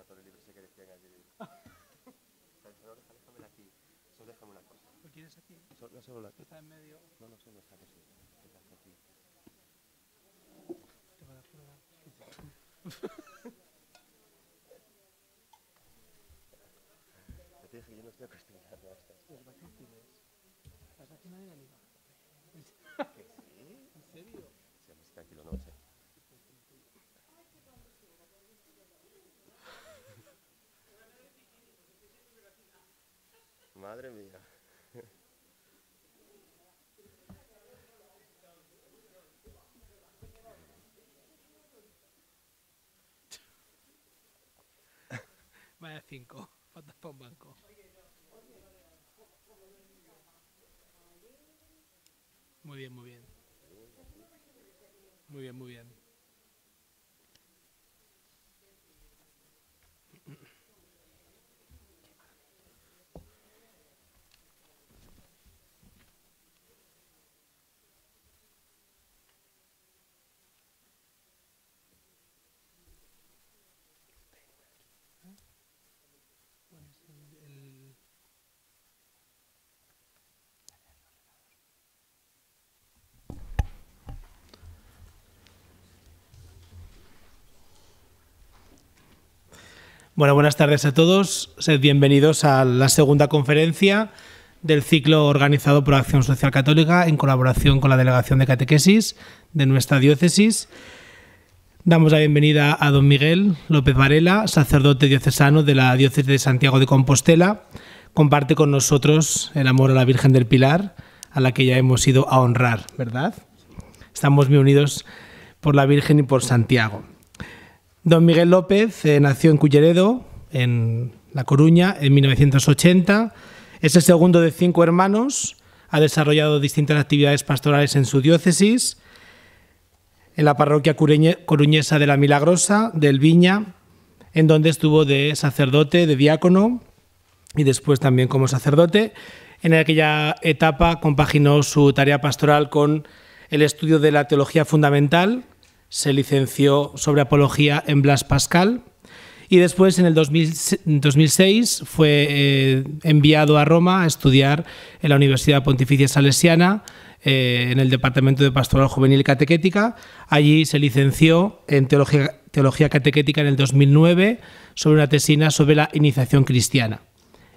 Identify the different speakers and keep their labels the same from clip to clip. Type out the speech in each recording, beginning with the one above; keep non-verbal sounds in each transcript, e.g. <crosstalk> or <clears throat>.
Speaker 1: Conservatorio Libre ese que decían allí. no, déjame aquí. Solo déjame una cosa. ¿Lo quieres aquí? So, no, solo la... Está en medio. No, no, solo está aquí. Está aquí. Te va a dar <laughs> te dije que yo no estoy acostumbrado a estas. Las
Speaker 2: vacaciones. Las vacaciones de la liga. ¿Qué sí? ¿En serio?
Speaker 1: Sí, tranquilo, no sé. noche. Madre mía.
Speaker 2: Vaya cinco, falta un banco. Muy bien, muy bien. Muy bien, muy bien. buenas tardes a todos. Sed bienvenidos a la segunda conferencia del ciclo organizado por Acción Social Católica en colaboración con la Delegación de Catequesis de nuestra diócesis. Damos la bienvenida a don Miguel López Varela, sacerdote diocesano de la diócesis de Santiago de Compostela. Comparte con nosotros el amor a la Virgen del Pilar, a la que ya hemos ido a honrar, ¿verdad? Estamos muy unidos por la Virgen y por Santiago. Don Miguel López eh, nació en Culleredo, en La Coruña, en 1980. Es el segundo de cinco hermanos. Ha desarrollado distintas actividades pastorales en su diócesis, en la parroquia coruñesa de La Milagrosa, del Viña, en donde estuvo de sacerdote, de diácono y después también como sacerdote. En aquella etapa compaginó su tarea pastoral con el estudio de la teología fundamental se licenció sobre apología en Blas Pascal y después en el 2006 fue eh, enviado a Roma a estudiar en la Universidad Pontificia Salesiana eh, en el Departamento de Pastoral Juvenil y Catequética. Allí se licenció en Teología, Teología Catequética en el 2009 sobre una tesina sobre la iniciación cristiana.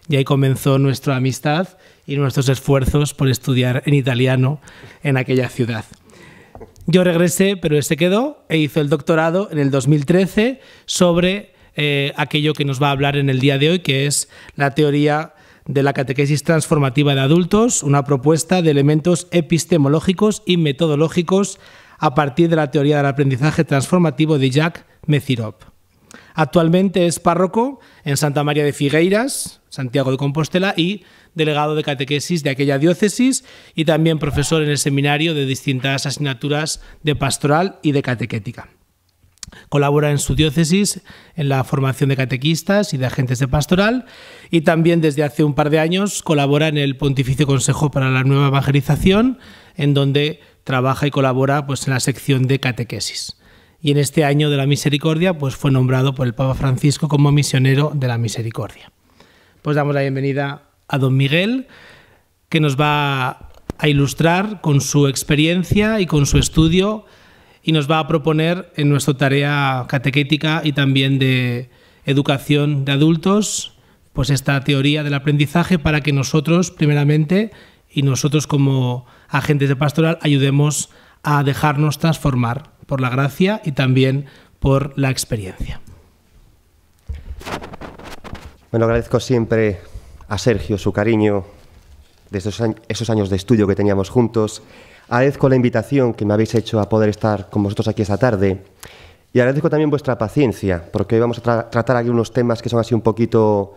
Speaker 2: Y ahí comenzó nuestra amistad y nuestros esfuerzos por estudiar en italiano en aquella ciudad. Yo regresé, pero él se quedó e hizo el doctorado en el 2013 sobre eh, aquello que nos va a hablar en el día de hoy, que es la teoría de la catequesis transformativa de adultos, una propuesta de elementos epistemológicos y metodológicos a partir de la teoría del aprendizaje transformativo de Jack Mezirop. Actualmente es párroco en Santa María de Figueiras, Santiago de Compostela, y delegado de catequesis de aquella diócesis y también profesor en el seminario de distintas asignaturas de pastoral y de catequética. Colabora en su diócesis en la formación de catequistas y de agentes de pastoral y también desde hace un par de años colabora en el Pontificio Consejo para la Nueva Evangelización, en donde trabaja y colabora pues, en la sección de catequesis y en este año de la misericordia pues fue nombrado por el Papa Francisco como misionero de la misericordia. Pues damos la bienvenida a don Miguel, que nos va a ilustrar con su experiencia y con su estudio y nos va a proponer en nuestra tarea catequética y también de educación de adultos, pues esta teoría del aprendizaje para que nosotros, primeramente, y nosotros como agentes de pastoral, ayudemos a dejarnos transformar por la gracia y también por la experiencia.
Speaker 1: Bueno, agradezco siempre a Sergio su cariño desde esos años de estudio que teníamos juntos. Agradezco la invitación que me habéis hecho a poder estar con vosotros aquí esta tarde. Y agradezco también vuestra paciencia, porque hoy vamos a tratar aquí unos temas que son así un poquito,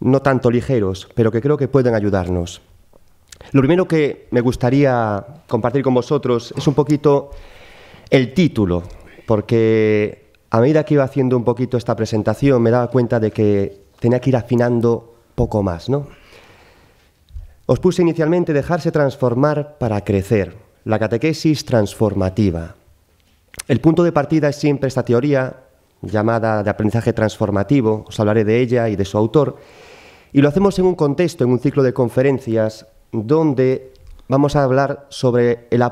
Speaker 1: no tanto ligeros, pero que creo que pueden ayudarnos. Lo primero que me gustaría compartir con vosotros es un poquito el título, porque a medida que iba haciendo un poquito esta presentación me daba cuenta de que tenía que ir afinando poco más, ¿no? Os puse inicialmente dejarse transformar para crecer, la catequesis transformativa. El punto de partida es siempre esta teoría llamada de aprendizaje transformativo, os hablaré de ella y de su autor, y lo hacemos en un contexto, en un ciclo de conferencias, donde vamos a hablar sobre el,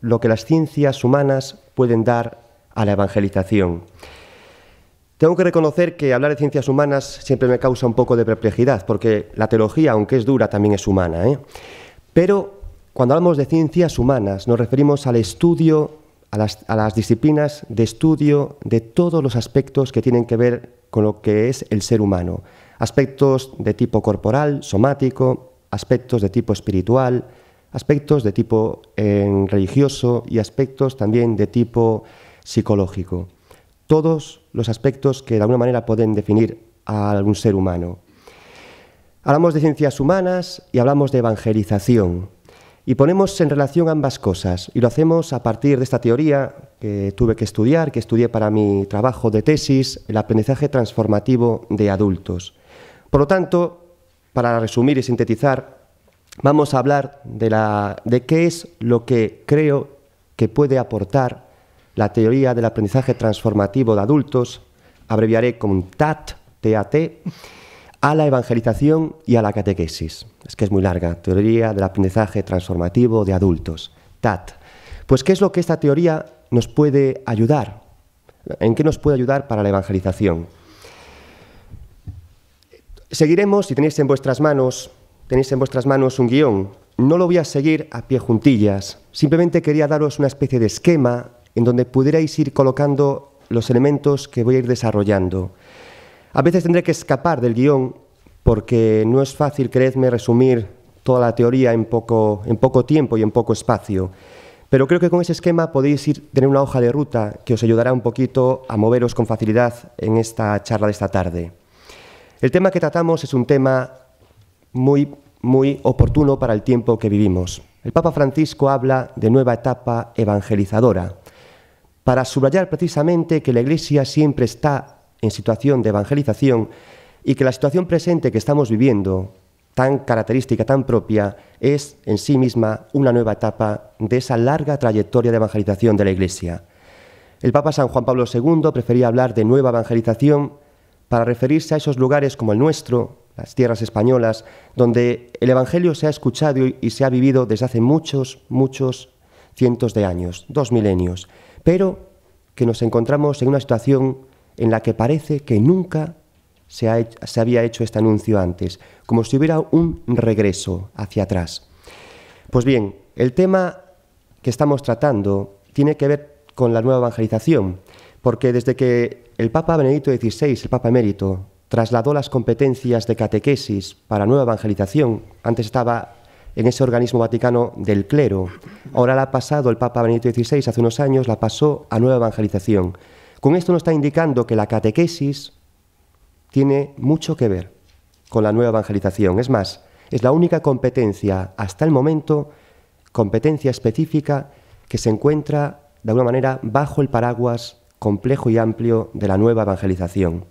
Speaker 1: lo que las ciencias humanas pueden dar a la evangelización. Tengo que reconocer que hablar de ciencias humanas siempre me causa un poco de perplejidad, porque la teología, aunque es dura, también es humana. ¿eh? Pero cuando hablamos de ciencias humanas nos referimos al estudio, a las disciplinas de estudio de todos los aspectos que tienen que ver con lo que es el ser humano. Aspectos de tipo corporal, somático, aspectos de tipo espiritual, aspectos de tipo eh, religioso y aspectos también de tipo psicológico. Todos los aspectos que de alguna manera pueden definir a algún ser humano. Hablamos de ciencias humanas y hablamos de evangelización. Y ponemos en relación ambas cosas. Y lo hacemos a partir de esta teoría que tuve que estudiar, que estudié para mi trabajo de tesis, el aprendizaje transformativo de adultos. Por lo tanto, para resumir y sintetizar, Vamos a hablar de, qué es lo que creo que puede aportar la teoría del aprendizaje transformativo de adultos, abreviaré con TAT, TAT, a la evangelización y a la catequesis. Es que es muy larga, teoría del aprendizaje transformativo de adultos, TAT. Pues, ¿qué es lo que esta teoría nos puede ayudar? ¿En qué nos puede ayudar para la evangelización? Seguiremos, si tenéis en vuestras manos tenéis en vuestras manos un guión. No lo voy a seguir a pie juntillas. Simplemente quería daros una especie de esquema en donde pudierais ir colocando los elementos que voy a ir desarrollando. A veces tendré que escapar del guión porque no es fácil, creedme, resumir toda la teoría en poco, en poco tiempo y en poco espacio. Pero creo que con ese esquema podéis ir, tener una hoja de ruta que os ayudará un poquito a moveros con facilidad en esta charla de esta tarde. El tema que tratamos es un tema muy, oportuno para el tiempo que vivimos. El Papa Francisco habla de nueva etapa evangelizadora, para subrayar precisamente que la Iglesia siempre está en situación de evangelización y que la situación presente que estamos viviendo, tan característica, tan propia, es en sí misma una nueva etapa de esa larga trayectoria de evangelización de la Iglesia. El Papa San Juan Pablo II prefería hablar de nueva evangelización para referirse a esos lugares como el nuestro, tierras españolas, donde el Evangelio se ha escuchado y se ha vivido desde hace muchos, muchos cientos de años, dos milenios, pero que nos encontramos en una situación en la que parece que nunca se, se había hecho este anuncio antes, como si hubiera un regreso hacia atrás. Pues bien, el tema que estamos tratando tiene que ver con la nueva evangelización, porque desde que el Papa Benedicto XVI, el Papa Emérito, trasladó las competencias de catequesis para nueva evangelización. Antes estaba en ese organismo vaticano del clero. Ahora la ha pasado el Papa Benedicto XVI hace unos años, la pasó a nueva evangelización. Con esto nos está indicando que la catequesis tiene mucho que ver con la nueva evangelización. Es más, es la única competencia hasta el momento, competencia específica, que se encuentra de alguna manera bajo el paraguas complejo y amplio de la nueva evangelización.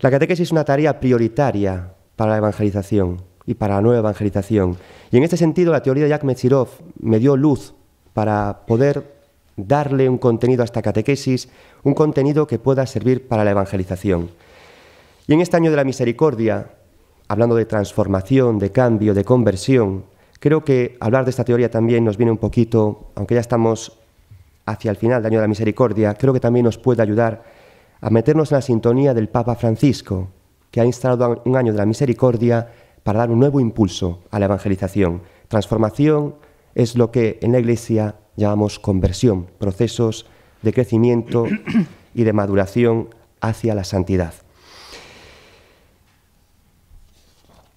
Speaker 1: La catequesis es una tarea prioritaria para la evangelización y para la nueva evangelización. Y en este sentido, la teoría de Jacques Metzirov me dio luz para poder darle un contenido a esta catequesis, un contenido que pueda servir para la evangelización. Y en este año de la misericordia, hablando de transformación, de cambio, de conversión, creo que hablar de esta teoría también nos viene un poquito, aunque ya estamos hacia el final del año de la misericordia, creo que también nos puede ayudar a meternos en la sintonía del Papa Francisco, que ha instalado un año de la misericordia para dar un nuevo impulso a la evangelización. Transformación es lo que en la Iglesia llamamos conversión, procesos de crecimiento y de maduración hacia la santidad.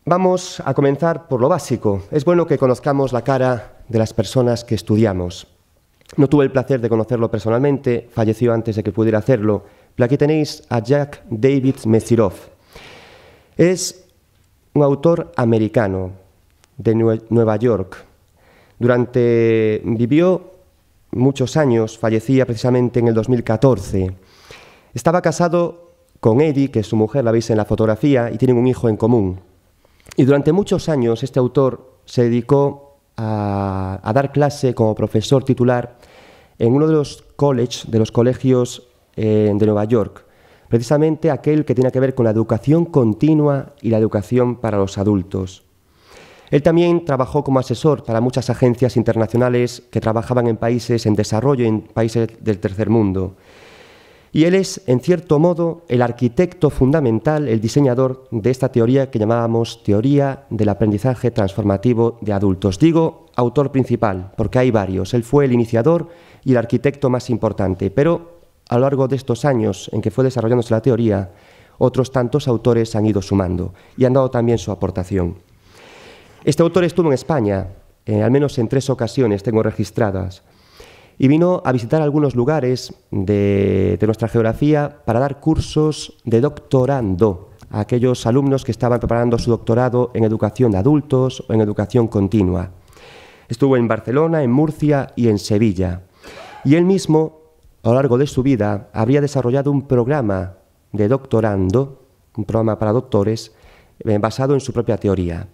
Speaker 1: Vamos a comenzar por lo básico. Es bueno que conozcamos la cara de las personas que estudiamos. No tuve el placer de conocerlo personalmente, falleció antes de que pudiera hacerlo, Aquí tenéis a Jack David Mesirov. Es un autor americano de Nueva York. Durante vivió muchos años, fallecía precisamente en el 2014. Estaba casado con Eddie, que es su mujer, la veis en la fotografía, y tienen un hijo en común. Y durante muchos años este autor se dedicó a, dar clase como profesor titular en uno de los college, de los colegios eh, de Nueva York, precisamente aquel que tiene que ver con la educación continua y la educación para los adultos. Él también trabajó como asesor para muchas agencias internacionales que trabajaban en países en desarrollo, en países del tercer mundo. Y él es, en cierto modo, el arquitecto fundamental, el diseñador de esta teoría que llamábamos teoría del aprendizaje transformativo de adultos. Digo autor principal, porque hay varios. Él fue el iniciador y el arquitecto más importante, pero a lo largo de estos años en que fue desarrollándose la teoría, otros tantos autores han ido sumando y han dado también su aportación. Este autor estuvo en España, eh, al menos en tres ocasiones tengo registradas, y vino a visitar algunos lugares de, de nuestra geografía para dar cursos de doctorando a aquellos alumnos que estaban preparando su doctorado en educación de adultos o en educación continua. Estuvo en Barcelona, en Murcia y en Sevilla. Y él mismo a lo largo de su vida, habría desarrollado un programa de doctorando, un programa para doctores, eh, basado en su propia teoría.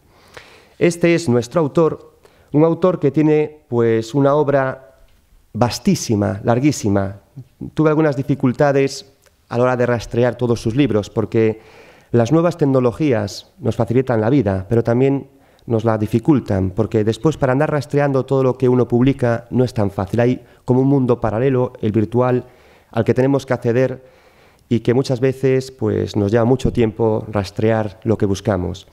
Speaker 1: Este es nuestro autor, un autor que tiene pues una obra vastísima, larguísima. Tuve algunas dificultades a la hora de rastrear todos sus libros porque las nuevas tecnologías nos facilitan la vida, pero también nos la dificultan, porque después para andar rastreando todo lo que uno publica no es tan fácil. Hay como un mundo paralelo, el virtual, al que tenemos que acceder y que muchas veces pues, nos lleva mucho tiempo rastrear lo que buscamos.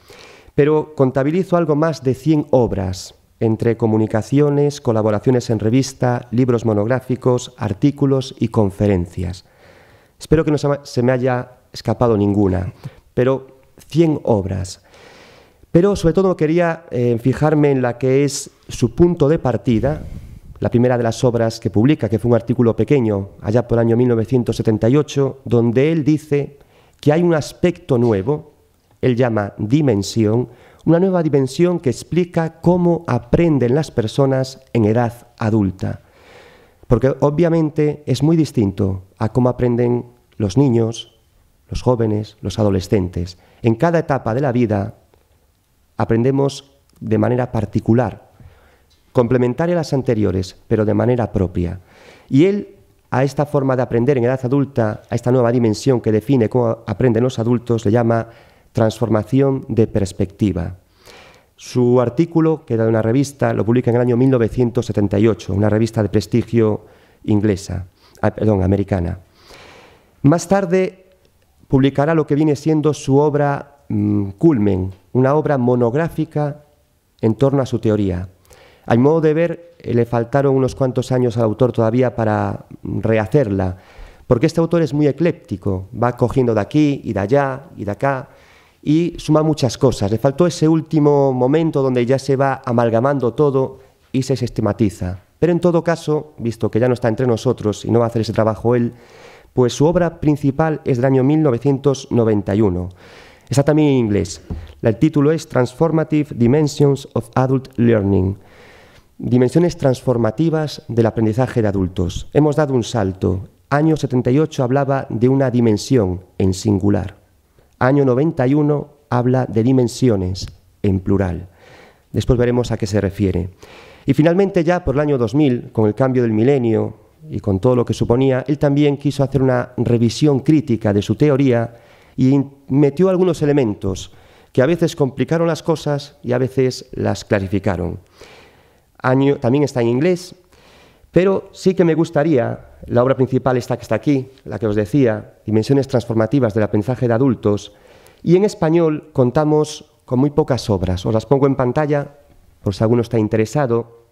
Speaker 1: Pero contabilizo algo más de 100 obras, entre comunicaciones, colaboraciones en revista, libros monográficos, artículos y conferencias. Espero que no se me haya escapado ninguna, pero 100 obras. Pero sobre todo quería eh, fijarme en la que es su punto de partida, la primera de las obras que publica, que fue un artículo pequeño, allá por el año 1978, donde él dice que hay un aspecto nuevo, él llama dimensión, una nueva dimensión que explica cómo aprenden las personas en edad adulta. Porque obviamente es muy distinto a cómo aprenden los niños, los jóvenes, los adolescentes. En cada etapa de la vida aprendemos de manera particular, complementaria a las anteriores, pero de manera propia. Y él, a esta forma de aprender en edad adulta, a esta nueva dimensión que define cómo aprenden los adultos, le llama transformación de perspectiva. Su artículo, que da una revista, lo publica en el año 1978, una revista de prestigio inglesa, ah, perdón, americana. Más tarde publicará lo que viene siendo su obra Mm, culmen, una obra monográfica en torno a su teoría. A modo de ver, le faltaron unos cuantos años al autor todavía para rehacerla, porque este autor es muy ecléptico, va cogiendo de aquí y de allá y de acá y suma muchas cosas. Le faltó ese último momento donde ya se va amalgamando todo y se sistematiza. Pero en todo caso, visto que ya no está entre nosotros y no va a hacer ese trabajo él, pues su obra principal es del año 1991. Está también en inglés. El título es Transformative Dimensions of Adult Learning. Dimensiones transformativas del aprendizaje de adultos. Hemos dado un salto. Año 78 hablaba de una dimensión en singular. Año 91 habla de dimensiones en plural. Después veremos a qué se refiere. Y finalmente ya por el año 2000, con el cambio del milenio y con todo lo que suponía, él también quiso hacer una revisión crítica de su teoría y metió algunos elementos que a veces complicaron las cosas y a veces las clarificaron. Año, también está en inglés, pero sí que me gustaría, la obra principal está que está aquí, la que os decía, Dimensiones transformativas del aprendizaje de adultos, y en español contamos con muy pocas obras. Os las pongo en pantalla por si alguno está interesado.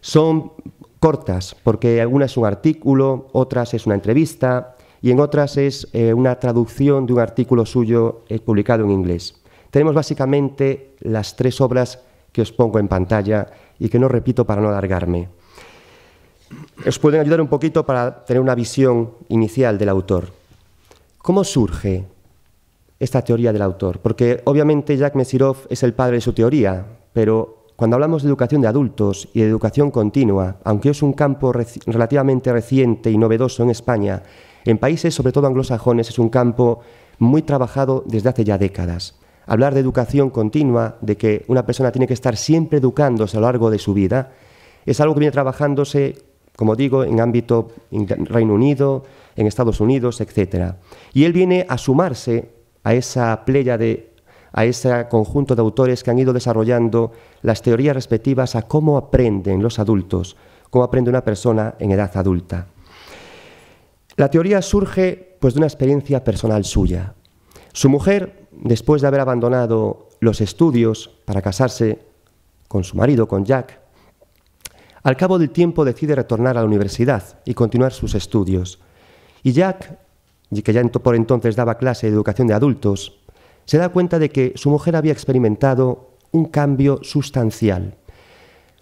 Speaker 1: Son cortas, porque algunas es un artículo, otras es una entrevista, y en otras es eh, una traducción de un artículo suyo eh, publicado en inglés. Tenemos básicamente las tres obras que os pongo en pantalla y que no repito para no alargarme. Os pueden ayudar un poquito para tener una visión inicial del autor. ¿Cómo surge esta teoría del autor? Porque obviamente Jacques Mesirov es el padre de su teoría, pero cuando hablamos de educación de adultos y de educación continua, aunque es un campo relativamente reciente y novedoso en España, en países, sobre todo anglosajones, es un campo muy trabajado desde hace ya décadas. Hablar de educación continua, de que una persona tiene que estar siempre educándose a lo largo de su vida, es algo que viene trabajándose, como digo, en ámbito Reino Unido, en Estados Unidos, etc. Y él viene a sumarse a esa playa de a ese conjunto de autores que han ido desarrollando las teorías respectivas a cómo aprenden los adultos, cómo aprende una persona en edad adulta. La teoría surge pues, de una experiencia personal suya. Su mujer, después de haber abandonado los estudios para casarse con su marido, con Jack, al cabo del tiempo decide retornar a la universidad y continuar sus estudios. Y Jack, que ya por entonces daba clase de educación de adultos, se da cuenta de que su mujer había experimentado un cambio sustancial.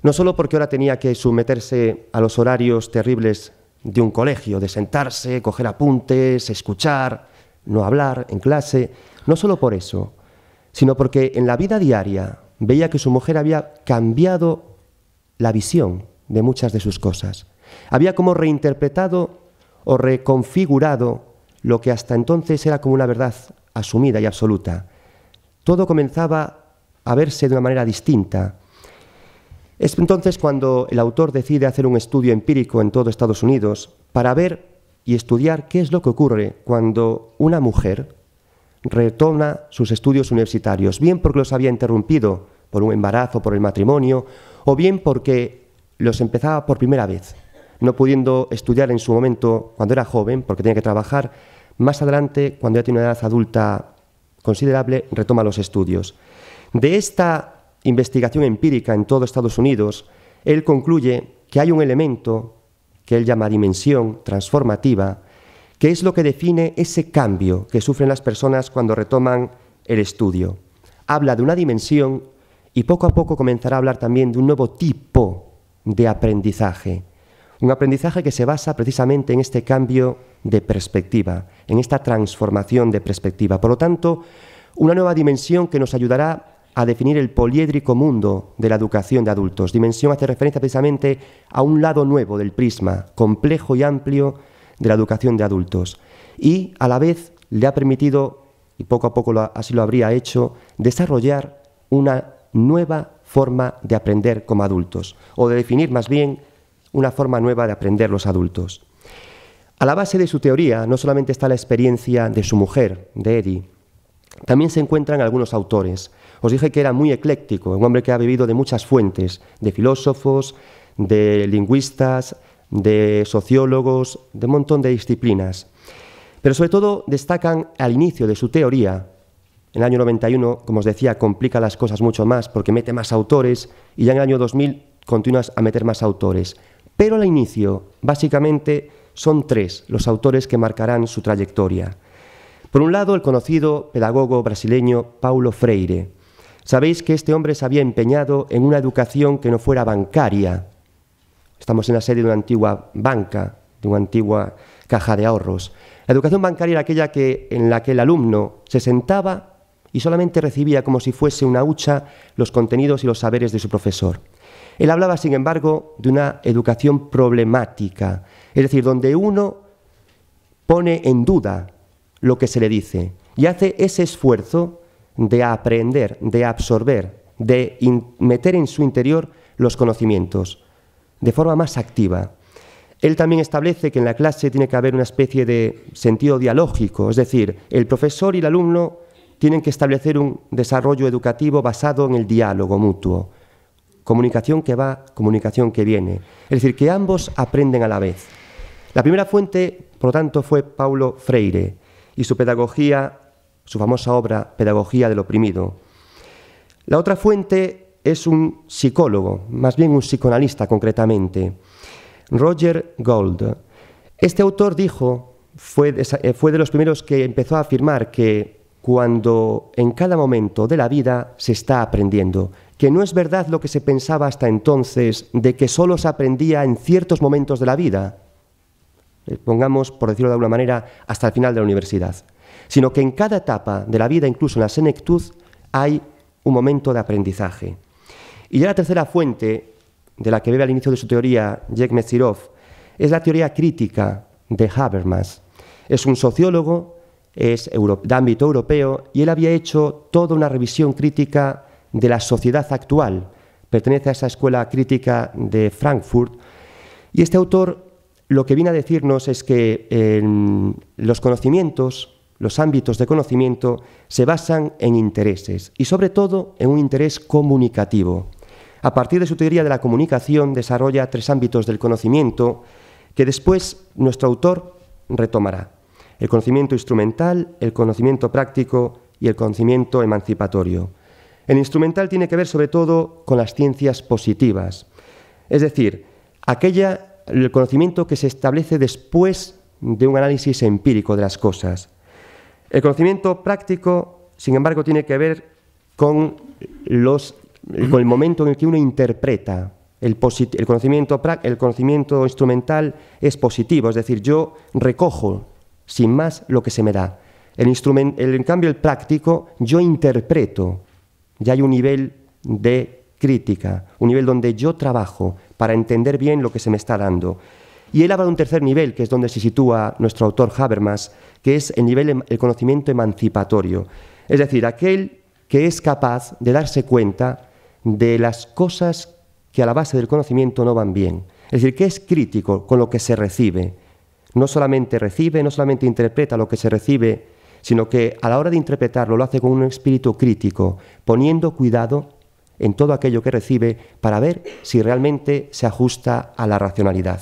Speaker 1: No solo porque ahora tenía que someterse a los horarios terribles de un colegio, de sentarse, coger apuntes, escuchar, no hablar en clase, no solo por eso, sino porque en la vida diaria veía que su mujer había cambiado la visión de muchas de sus cosas. Había como reinterpretado o reconfigurado lo que hasta entonces era como una verdad asumida y absoluta. Todo comenzaba a verse de una manera distinta, es entonces cuando el autor decide hacer un estudio empírico en todo Estados Unidos para ver y estudiar qué es lo que ocurre cuando una mujer retoma sus estudios universitarios, bien porque los había interrumpido por un embarazo, por el matrimonio, o bien porque los empezaba por primera vez, no pudiendo estudiar en su momento cuando era joven, porque tenía que trabajar, más adelante, cuando ya tiene una edad adulta considerable, retoma los estudios. De esta investigación empírica en todo Estados Unidos, él concluye que hay un elemento que él llama dimensión transformativa, que es lo que define ese cambio que sufren las personas cuando retoman el estudio. Habla de una dimensión y poco a poco comenzará a hablar también de un nuevo tipo de aprendizaje. Un aprendizaje que se basa precisamente en este cambio de perspectiva, en esta transformación de perspectiva. Por lo tanto, una nueva dimensión que nos ayudará a definir el poliédrico mundo de la educación de adultos. Dimensión hace referencia precisamente a un lado nuevo del prisma, complejo y amplio de la educación de adultos. Y a la vez le ha permitido, y poco a poco así lo habría hecho, desarrollar una nueva forma de aprender como adultos, o de definir más bien una forma nueva de aprender los adultos. A la base de su teoría no solamente está la experiencia de su mujer, de Eddie, también se encuentran algunos autores, os dije que era muy ecléctico, un hombre que ha vivido de muchas fuentes, de filósofos, de lingüistas, de sociólogos, de un montón de disciplinas. Pero sobre todo destacan al inicio de su teoría, en el año 91, como os decía, complica las cosas mucho más porque mete más autores y ya en el año 2000 continúas a meter más autores. Pero al inicio, básicamente, son tres los autores que marcarán su trayectoria. Por un lado, el conocido pedagogo brasileño Paulo Freire, Sabéis que este hombre se había empeñado en una educación que no fuera bancaria. Estamos en la sede de una antigua banca, de una antigua caja de ahorros. La educación bancaria era aquella en la que el alumno se sentaba y solamente recibía como si fuese una hucha los contenidos y los saberes de su profesor. Él hablaba, sin embargo, de una educación problemática, es decir, donde uno pone en duda lo que se le dice y hace ese esfuerzo de aprender, de absorber, de meter en su interior los conocimientos, de forma más activa. Él también establece que en la clase tiene que haber una especie de sentido dialógico, es decir, el profesor y el alumno tienen que establecer un desarrollo educativo basado en el diálogo mutuo, comunicación que va, comunicación que viene, es decir, que ambos aprenden a la vez. La primera fuente, por lo tanto, fue Paulo Freire y su pedagogía su famosa obra Pedagogía del Oprimido. La otra fuente es un psicólogo, más bien un psicoanalista concretamente, Roger Gold. Este autor dijo, fue de, eh, fue de los primeros que empezó a afirmar que cuando en cada momento de la vida se está aprendiendo, que no es verdad lo que se pensaba hasta entonces de que solo se aprendía en ciertos momentos de la vida, eh, pongamos, por decirlo de alguna manera, hasta el final de la universidad sino que en cada etapa de la vida, incluso en la senectud, hay un momento de aprendizaje. Y ya la tercera fuente de la que bebe al inicio de su teoría Jack Metzirov es la teoría crítica de Habermas. Es un sociólogo, es de ámbito europeo y él había hecho toda una revisión crítica de la sociedad actual. Pertenece a esa escuela crítica de Frankfurt. Y este autor lo que viene a decirnos es que eh, los conocimientos los ámbitos de conocimiento se basan en intereses y sobre todo en un interés comunicativo. A partir de su teoría de la comunicación desarrolla tres ámbitos del conocimiento que después nuestro autor retomará. El conocimiento instrumental, el conocimiento práctico y el conocimiento emancipatorio. El instrumental tiene que ver sobre todo con las ciencias positivas, es decir, aquella, el conocimiento que se establece después de un análisis empírico de las cosas. El conocimiento práctico, sin embargo, tiene que ver con, los, con el momento en el que uno interpreta. El, conocimiento, el conocimiento instrumental es positivo, es decir, yo recojo sin más lo que se me da. El en cambio, el práctico, yo interpreto. Ya hay un nivel de crítica, un nivel donde yo trabajo para entender bien lo que se me está dando. Y él habla de un tercer nivel, que es donde se sitúa nuestro autor Habermas, que es el nivel, del em-, conocimiento emancipatorio. Es decir, aquel que es capaz de darse cuenta de las cosas que a la base del conocimiento no van bien. Es decir, que es crítico con lo que se recibe. No solamente recibe, no solamente interpreta lo que se recibe, sino que a la hora de interpretarlo lo hace con un espíritu crítico, poniendo cuidado en todo aquello que recibe para ver si realmente se ajusta a la racionalidad.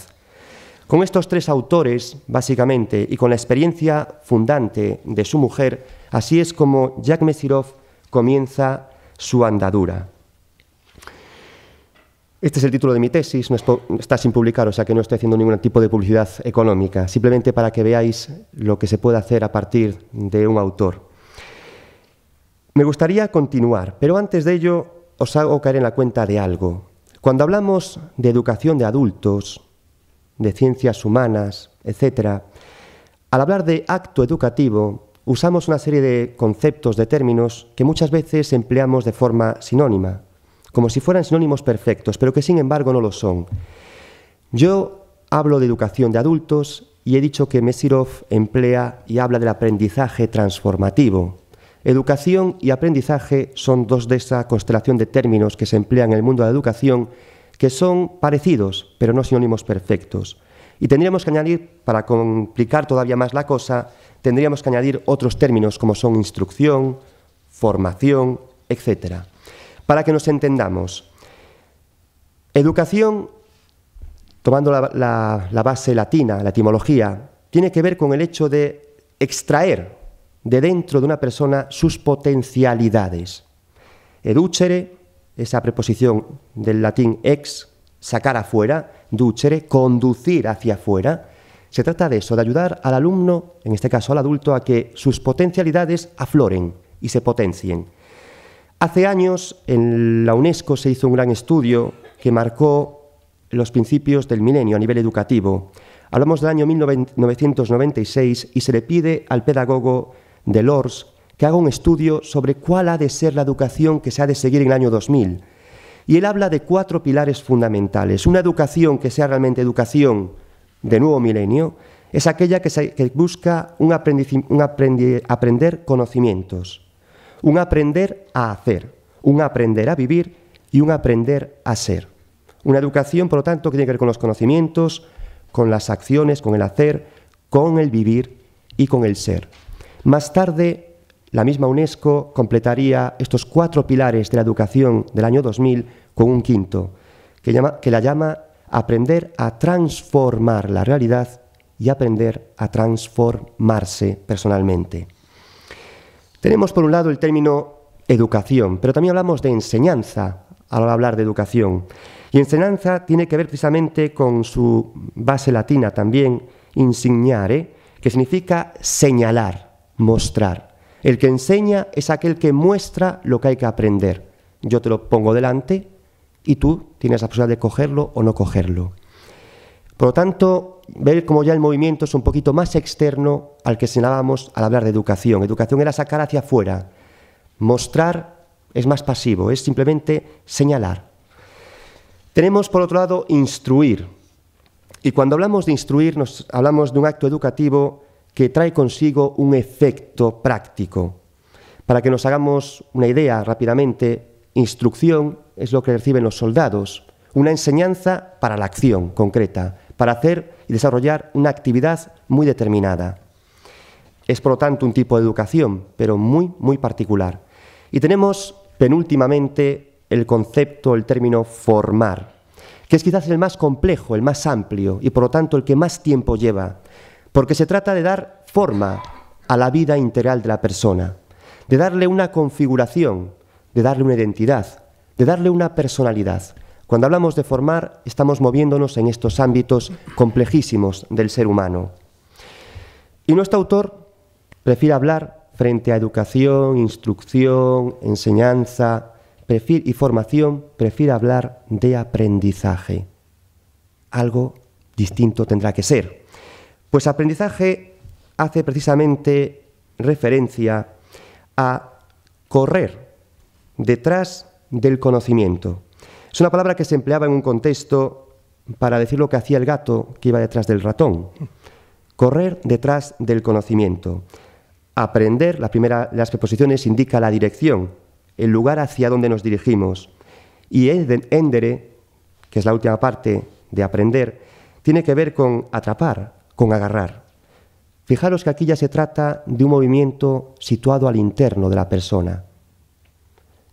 Speaker 1: Con estos tres autores, básicamente, y con la experiencia fundante de su mujer, así es como Jack Mesirov comienza su andadura. Este es el título de mi tesis, no está sin publicar, o sea que no estoy haciendo ningún tipo de publicidad económica, simplemente para que veáis lo que se puede hacer a partir de un autor. Me gustaría continuar, pero antes de ello os hago caer en la cuenta de algo. Cuando hablamos de educación de adultos, de ciencias humanas, etc., al hablar de acto educativo, usamos una serie de conceptos, de términos que muchas veces empleamos de forma sinónima, como si fueran sinónimos perfectos, pero que sin embargo no lo son. Yo hablo de educación de adultos y he dicho que Mesirov emplea y habla del aprendizaje transformativo. Educación y aprendizaje son dos de esa constelación de términos que se emplean en el mundo de la educación que son parecidos, pero no sinónimos perfectos. Y tendríamos que añadir, para complicar todavía más la cosa, tendríamos que añadir otros términos como son instrucción, formación, etc. Para que nos entendamos, educación, tomando la, la base latina, la etimología, tiene que ver con el hecho de extraer de dentro de una persona sus potencialidades. Educere esa preposición del latín ex, sacar afuera, ducere, conducir hacia afuera. Se trata de eso, de ayudar al alumno, en este caso al adulto, a que sus potencialidades afloren y se potencien. Hace años en la UNESCO se hizo un gran estudio que marcó los principios del milenio a nivel educativo. Hablamos del año 1996 y se le pide al pedagogo de Delors que haga un estudio sobre cuál ha de ser la educación que se ha de seguir en el año 2000. Y él habla de cuatro pilares fundamentales. Una educación que sea realmente educación de nuevo milenio es aquella que, busca un, aprender conocimientos, un aprender a hacer, un aprender a vivir y un aprender a ser. Una educación, por lo tanto, que tiene que ver con los conocimientos, con las acciones, con el hacer, con el vivir y con el ser. Más tarde la misma UNESCO completaría estos cuatro pilares de la educación del año 2000 con un quinto, que, la llama aprender a transformar la realidad y aprender a transformarse personalmente. Tenemos por un lado el término educación, pero también hablamos de enseñanza al hablar de educación. Y enseñanza tiene que ver precisamente con su base latina también, insignare, que significa señalar, mostrar. El que enseña es aquel que muestra lo que hay que aprender. Yo te lo pongo delante y tú tienes la posibilidad de cogerlo o no cogerlo. Por lo tanto, ver cómo ya el movimiento es un poquito más externo al que señalábamos al hablar de educación. Educación era sacar hacia afuera. Mostrar es más pasivo, es simplemente señalar. Tenemos, por otro lado, instruir. Y cuando hablamos de instruir, hablamos de un acto educativo que trae consigo un efecto práctico. Para que nos hagamos una idea rápidamente, instrucción es lo que reciben los soldados, una enseñanza para la acción concreta, para hacer y desarrollar una actividad muy determinada. Es por lo tanto un tipo de educación, pero muy, muy particular. Y tenemos penúltimamente el concepto, el término formar, que es quizás el más complejo, el más amplio y por lo tanto el que más tiempo lleva, porque se trata de dar forma a la vida integral de la persona, de darle una configuración, de darle una identidad, de darle una personalidad. Cuando hablamos de formar, estamos moviéndonos en estos ámbitos complejísimos del ser humano. Y nuestro autor prefiere hablar frente a educación, instrucción, enseñanza y formación, prefiere hablar de aprendizaje. Algo distinto tendrá que ser. Pues aprendizaje hace precisamente referencia a correr detrás del conocimiento. Es una palabra que se empleaba en un contexto para decir lo que hacía el gato que iba detrás del ratón. Correr detrás del conocimiento. Aprender, la primera, las preposiciones indica la dirección, el lugar hacia donde nos dirigimos. Y endere, que es la última parte de aprender, tiene que ver con atrapar, con agarrar. Fijaros que aquí ya se trata de un movimiento situado al interno de la persona.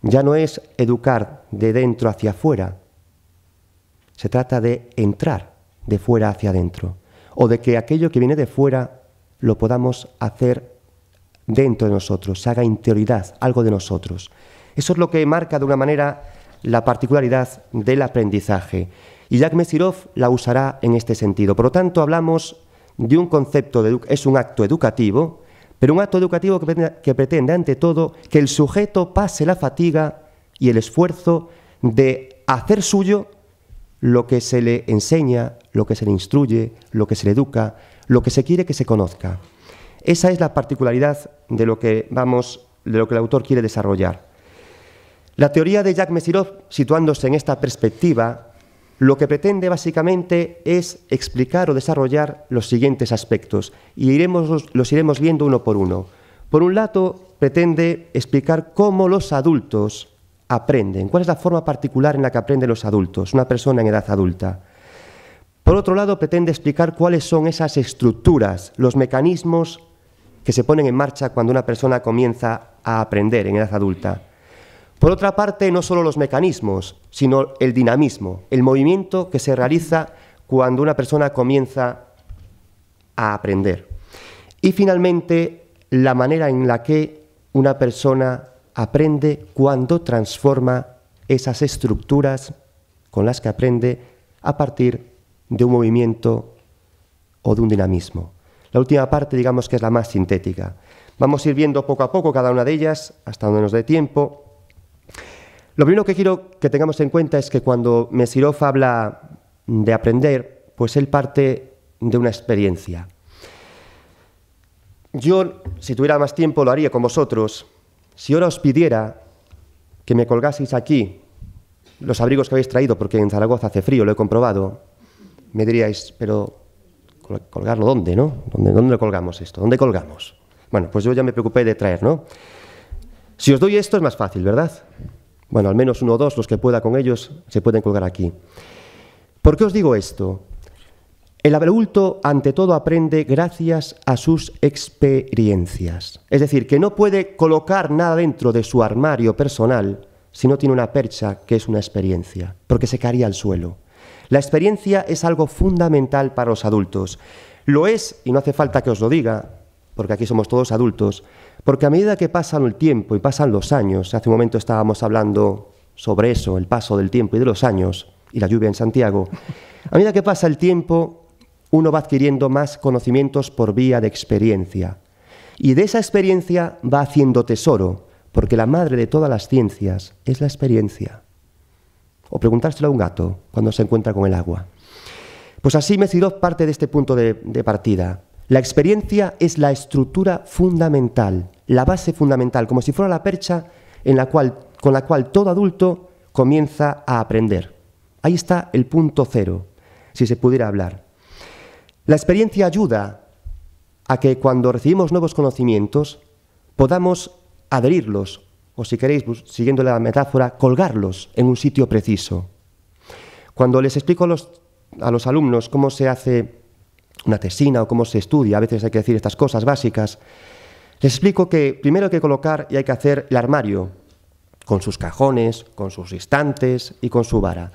Speaker 1: Ya no es educar de dentro hacia afuera, se trata de entrar de fuera hacia adentro, o de que aquello que viene de fuera lo podamos hacer dentro de nosotros, se haga interioridad, algo de nosotros. Eso es lo que marca de una manera la particularidad del aprendizaje. Y Jacques Mesirov la usará en este sentido. Por lo tanto, hablamos de un concepto de es un acto educativo, pero un acto educativo que pretende, ante todo que el sujeto pase la fatiga y el esfuerzo de hacer suyo lo que se le enseña, lo que se le instruye, lo que se le educa, lo que se quiere que se conozca. Esa es la particularidad de lo que vamos, de lo que el autor quiere desarrollar. La teoría de Jacques Mesirov, situándose en esta perspectiva, lo que pretende básicamente es explicar o desarrollar los siguientes aspectos y los iremos viendo uno por uno. Por un lado, pretende explicar cómo los adultos aprenden, cuál es la forma particular en la que aprenden los adultos, una persona en edad adulta. Por otro lado, pretende explicar cuáles son esas estructuras, los mecanismos que se ponen en marcha cuando una persona comienza a aprender en edad adulta. Por otra parte, no solo los mecanismos, sino el dinamismo, el movimiento que se realiza cuando una persona comienza a aprender. Y finalmente, la manera en la que una persona aprende cuando transforma esas estructuras con las que aprende a partir de un movimiento o de un dinamismo. La última parte, digamos que es la más sintética. Vamos a ir viendo poco a poco cada una de ellas, hasta donde nos dé tiempo, lo primero que quiero que tengamos en cuenta es que cuando Mesirov habla de aprender, pues él parte de una experiencia. Yo, si tuviera más tiempo, lo haría con vosotros. Si ahora os pidiera que me colgaseis aquí los abrigos que habéis traído, porque en Zaragoza hace frío, lo he comprobado, me diríais, pero colgarlo dónde, ¿no? ¿Dónde, ¿Dónde lo colgamos esto? ¿Dónde colgamos? Bueno, pues yo ya me preocupé de traer, ¿no? Si os doy esto es más fácil, ¿verdad? Bueno, al menos uno o dos, los que pueda con ellos, se pueden colgar aquí. ¿Por qué os digo esto? El adulto ante todo aprende gracias a sus experiencias. Es decir, que no puede colocar nada dentro de su armario personal si no tiene una percha que es una experiencia, porque se caería al suelo. La experiencia es algo fundamental para los adultos. Lo es, y no hace falta que os lo diga, porque aquí somos todos adultos, porque a medida que pasan el tiempo y pasan los años, hace un momento estábamos hablando sobre eso, el paso del tiempo y de los años, y la lluvia en Santiago, a medida que pasa el tiempo, uno va adquiriendo más conocimientos por vía de experiencia. Y de esa experiencia va haciendo tesoro, porque la madre de todas las ciencias es la experiencia. O preguntárselo a un gato cuando se encuentra con el agua. Pues así me sido parte de este punto de partida. La experiencia es la estructura fundamental, la base fundamental, como si fuera la percha en la con la cual todo adulto comienza a aprender. Ahí está el punto cero, si se pudiera hablar. La experiencia ayuda a que cuando recibimos nuevos conocimientos podamos adherirlos, o si queréis, siguiendo la metáfora, colgarlos en un sitio preciso. Cuando les explico a los alumnos cómo se hace una tesina o cómo se estudia, a veces hay que decir estas cosas básicas, les explico que primero hay que colocar y hay que hacer el armario, con sus cajones, con sus estantes y con su vara.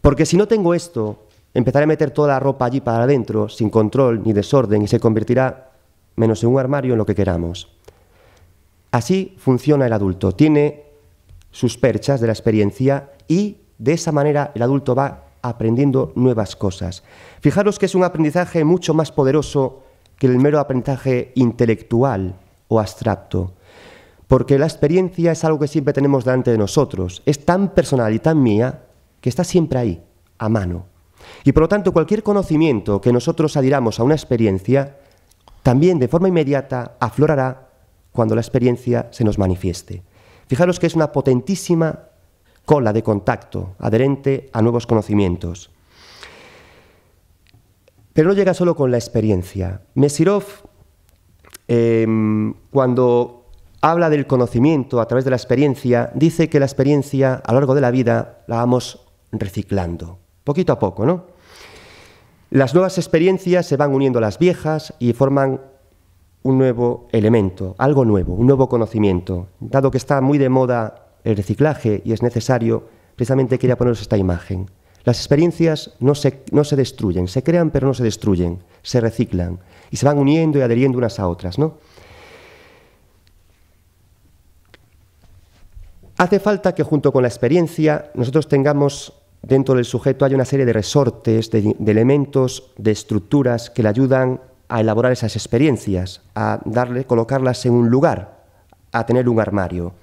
Speaker 1: Porque si no tengo esto, empezaré a meter toda la ropa allí para adentro, sin control ni desorden, y se convertirá, menos en un armario, en lo que queramos. Así funciona el adulto, tiene sus perchas de la experiencia y de esa manera el adulto va aprendiendo nuevas cosas. Fijaros que es un aprendizaje mucho más poderoso que el mero aprendizaje intelectual o abstracto, porque la experiencia es algo que siempre tenemos delante de nosotros, es tan personal y tan mía que está siempre ahí, a mano. Y por lo tanto, cualquier conocimiento que nosotros adhiramos a una experiencia, también de forma inmediata aflorará cuando la experiencia se nos manifieste. Fijaros que es una potentísima cola de contacto, adherente a nuevos conocimientos. Pero no llega solo con la experiencia. Mesirov, em, cuando habla del conocimiento a través de la experiencia, dice que la experiencia a lo largo de la vida la vamos reciclando, poquito a poco, ¿no? Las nuevas experiencias se van uniendo a las viejas y forman un nuevo elemento, algo nuevo, un nuevo conocimiento. Dado que está muy de moda el reciclaje y es necesario, precisamente quería poneros esta imagen. Las experiencias no se, destruyen, se crean pero no se destruyen, se reciclan y se van uniendo y adheriendo unas a otras. ¿no? Hace falta que junto con la experiencia nosotros tengamos dentro del sujeto hay una serie de resortes, de, de, elementos, de estructuras que le ayudan a elaborar esas experiencias, a darle, colocarlas en un lugar, a tener un armario.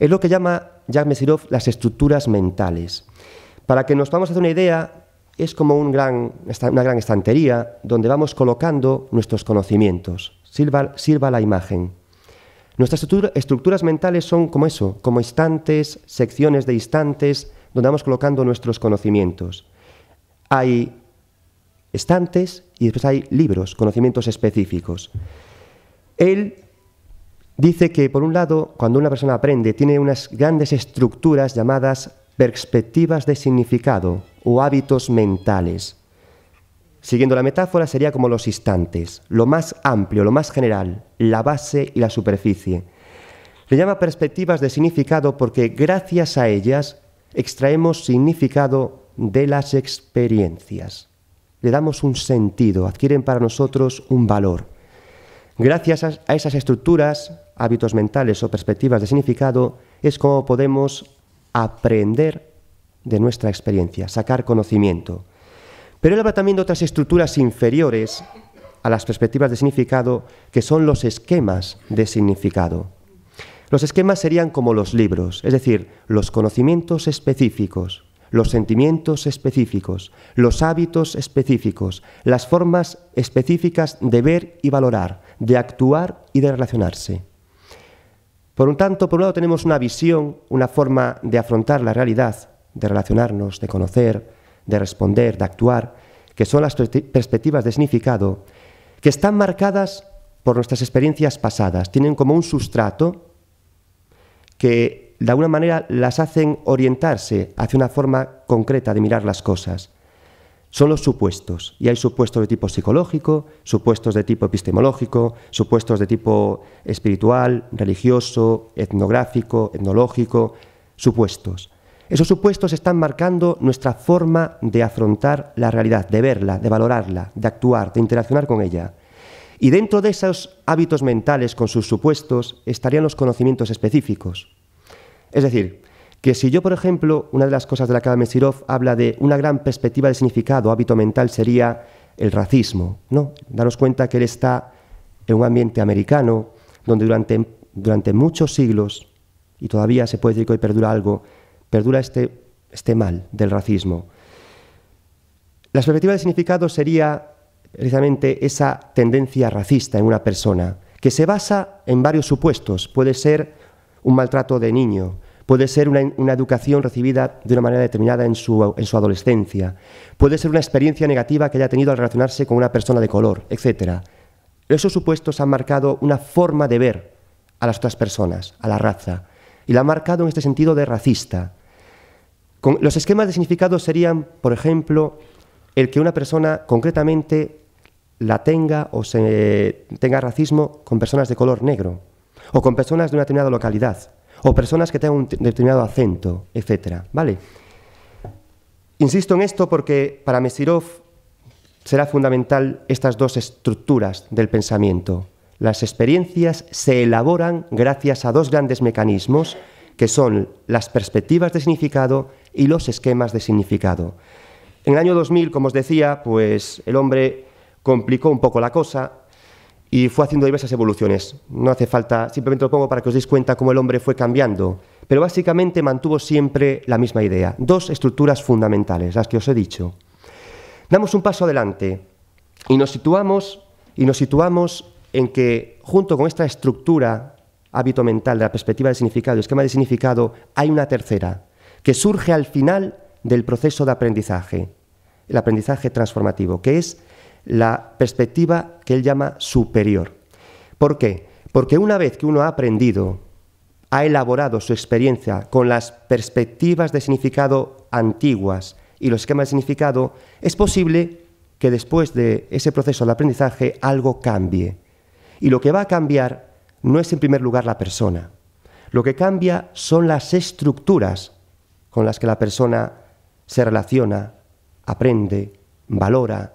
Speaker 1: Es lo que llama Jacques Mesirov las estructuras mentales. Para que nos podamos hacer una idea, es como una gran estantería donde vamos colocando nuestros conocimientos. Sirva, la imagen. Nuestras estructuras mentales son como eso, como estantes, secciones de instantes, donde vamos colocando nuestros conocimientos. Hay estantes y después hay libros, conocimientos específicos. Él dice que, por un lado, cuando una persona aprende, tiene unas grandes estructuras llamadas perspectivas de significado o hábitos mentales. Siguiendo la metáfora, sería como los instantes, lo más amplio, lo más general, la base y la superficie. Le llama perspectivas de significado porque gracias a ellas extraemos significado de las experiencias. Le damos un sentido, adquieren para nosotros un valor. Gracias a esas estructuras hábitos mentales o perspectivas de significado es cómo podemos aprender de nuestra experiencia, sacar conocimiento. Pero él habla también de otras estructuras inferiores a las perspectivas de significado, que son los esquemas de significado. Los esquemas serían como los libros, es decir, los conocimientos específicos, los sentimientos específicos, los hábitos específicos, las formas específicas de ver y valorar, de actuar y de relacionarse. Por un tanto, por un lado tenemos una visión, una forma de afrontar la realidad, de relacionarnos, de conocer, de responder, de actuar, que son las perspectivas de significado, que están marcadas por nuestras experiencias pasadas, tienen como un sustrato que de alguna manera las hacen orientarse hacia una forma concreta de mirar las cosas son los supuestos. Y hay supuestos de tipo psicológico, supuestos de tipo epistemológico, supuestos de tipo espiritual, religioso, etnográfico, etnológico, supuestos. Esos supuestos están marcando nuestra forma de afrontar la realidad, de verla, de valorarla, de actuar, de interaccionar con ella. Y dentro de esos hábitos mentales con sus supuestos estarían los conocimientos específicos. Es decir, que si yo, por ejemplo, una de las cosas de la que Mesirov habla de una gran perspectiva de significado, hábito mental, sería el racismo. No, daros cuenta que él está en un ambiente americano donde durante, muchos siglos, y todavía se puede decir que hoy perdura algo, perdura este, este mal del racismo. La perspectiva de significado sería precisamente esa tendencia racista en una persona, que se basa en varios supuestos. Puede ser un maltrato de niño, puede ser una, educación recibida de una manera determinada en su, adolescencia, puede ser una experiencia negativa que haya tenido al relacionarse con una persona de color, etc. Esos supuestos han marcado una forma de ver a las otras personas, a la raza, y la han marcado en este sentido de racista. Con, los esquemas de significado serían, por ejemplo, el que una persona concretamente la tenga o se, tenga racismo con personas de color negro o con personas de una determinada localidad o personas que tengan un determinado acento, etcétera, ¿vale? Insisto en esto porque para Mesirov será fundamental estas dos estructuras del pensamiento. Las experiencias se elaboran gracias a dos grandes mecanismos que son las perspectivas de significado y los esquemas de significado. En el año 2000, como os decía, pues el hombre complicó un poco la cosa y fue haciendo diversas evoluciones. No hace falta, simplemente lo pongo para que os deis cuenta cómo el hombre fue cambiando, pero básicamente mantuvo siempre la misma idea. Dos estructuras fundamentales, las que os he dicho. Damos un paso adelante y nos situamos, y nos situamos en que junto con esta estructura hábito mental de la perspectiva de significado esquema de significado, hay una tercera, que surge al final del proceso de aprendizaje, el aprendizaje transformativo, que es la perspectiva que él llama superior. ¿Por qué? Porque una vez que uno ha aprendido, ha elaborado su experiencia con las perspectivas de significado antiguas y los esquemas de significado, es posible que después de ese proceso de aprendizaje algo cambie. Y lo que va a cambiar no es en primer lugar la persona. Lo que cambia son las estructuras con las que la persona se relaciona, aprende, valora,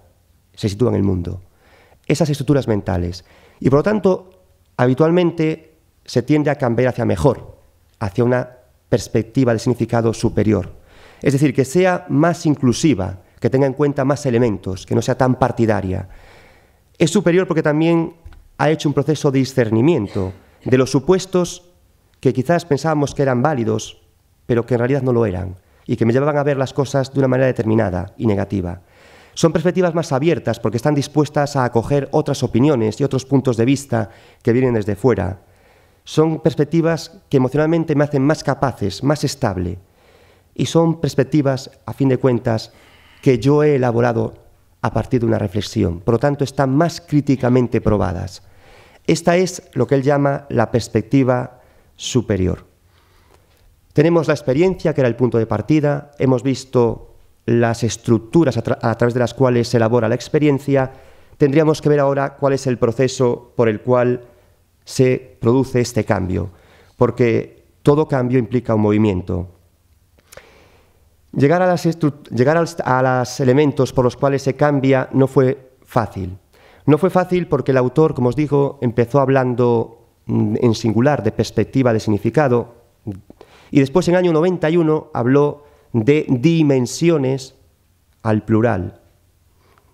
Speaker 1: se sitúa en el mundo, esas estructuras mentales. Y por lo tanto, habitualmente se tiende a cambiar hacia mejor, hacia una perspectiva de significado superior. Es decir, que sea más inclusiva, que tenga en cuenta más elementos, que no sea tan partidaria. Es superior porque también ha hecho un proceso de discernimiento de los supuestos que quizás pensábamos que eran válidos, pero que en realidad no lo eran, y que me llevaban a ver las cosas de una manera determinada y negativa. Son perspectivas más abiertas porque están dispuestas a acoger otras opiniones y otros puntos de vista que vienen desde fuera. Son perspectivas que emocionalmente me hacen más capaces, más estable. Y son perspectivas, a fin de cuentas, que yo he elaborado a partir de una reflexión. Por lo tanto, están más críticamente probadas. Esta es lo que él llama la perspectiva superior. Tenemos la experiencia, que era el punto de partida, hemos visto las estructuras a, través de las cuales se elabora la experiencia, tendríamos que ver ahora cuál es el proceso por el cual se produce este cambio, porque todo cambio implica un movimiento. Llegar a, las llegar a los elementos por los cuales se cambia no fue fácil. No fue fácil porque el autor, como os digo, empezó hablando mm, en singular de perspectiva de significado y después en el año 91 habló de dimensiones al plural,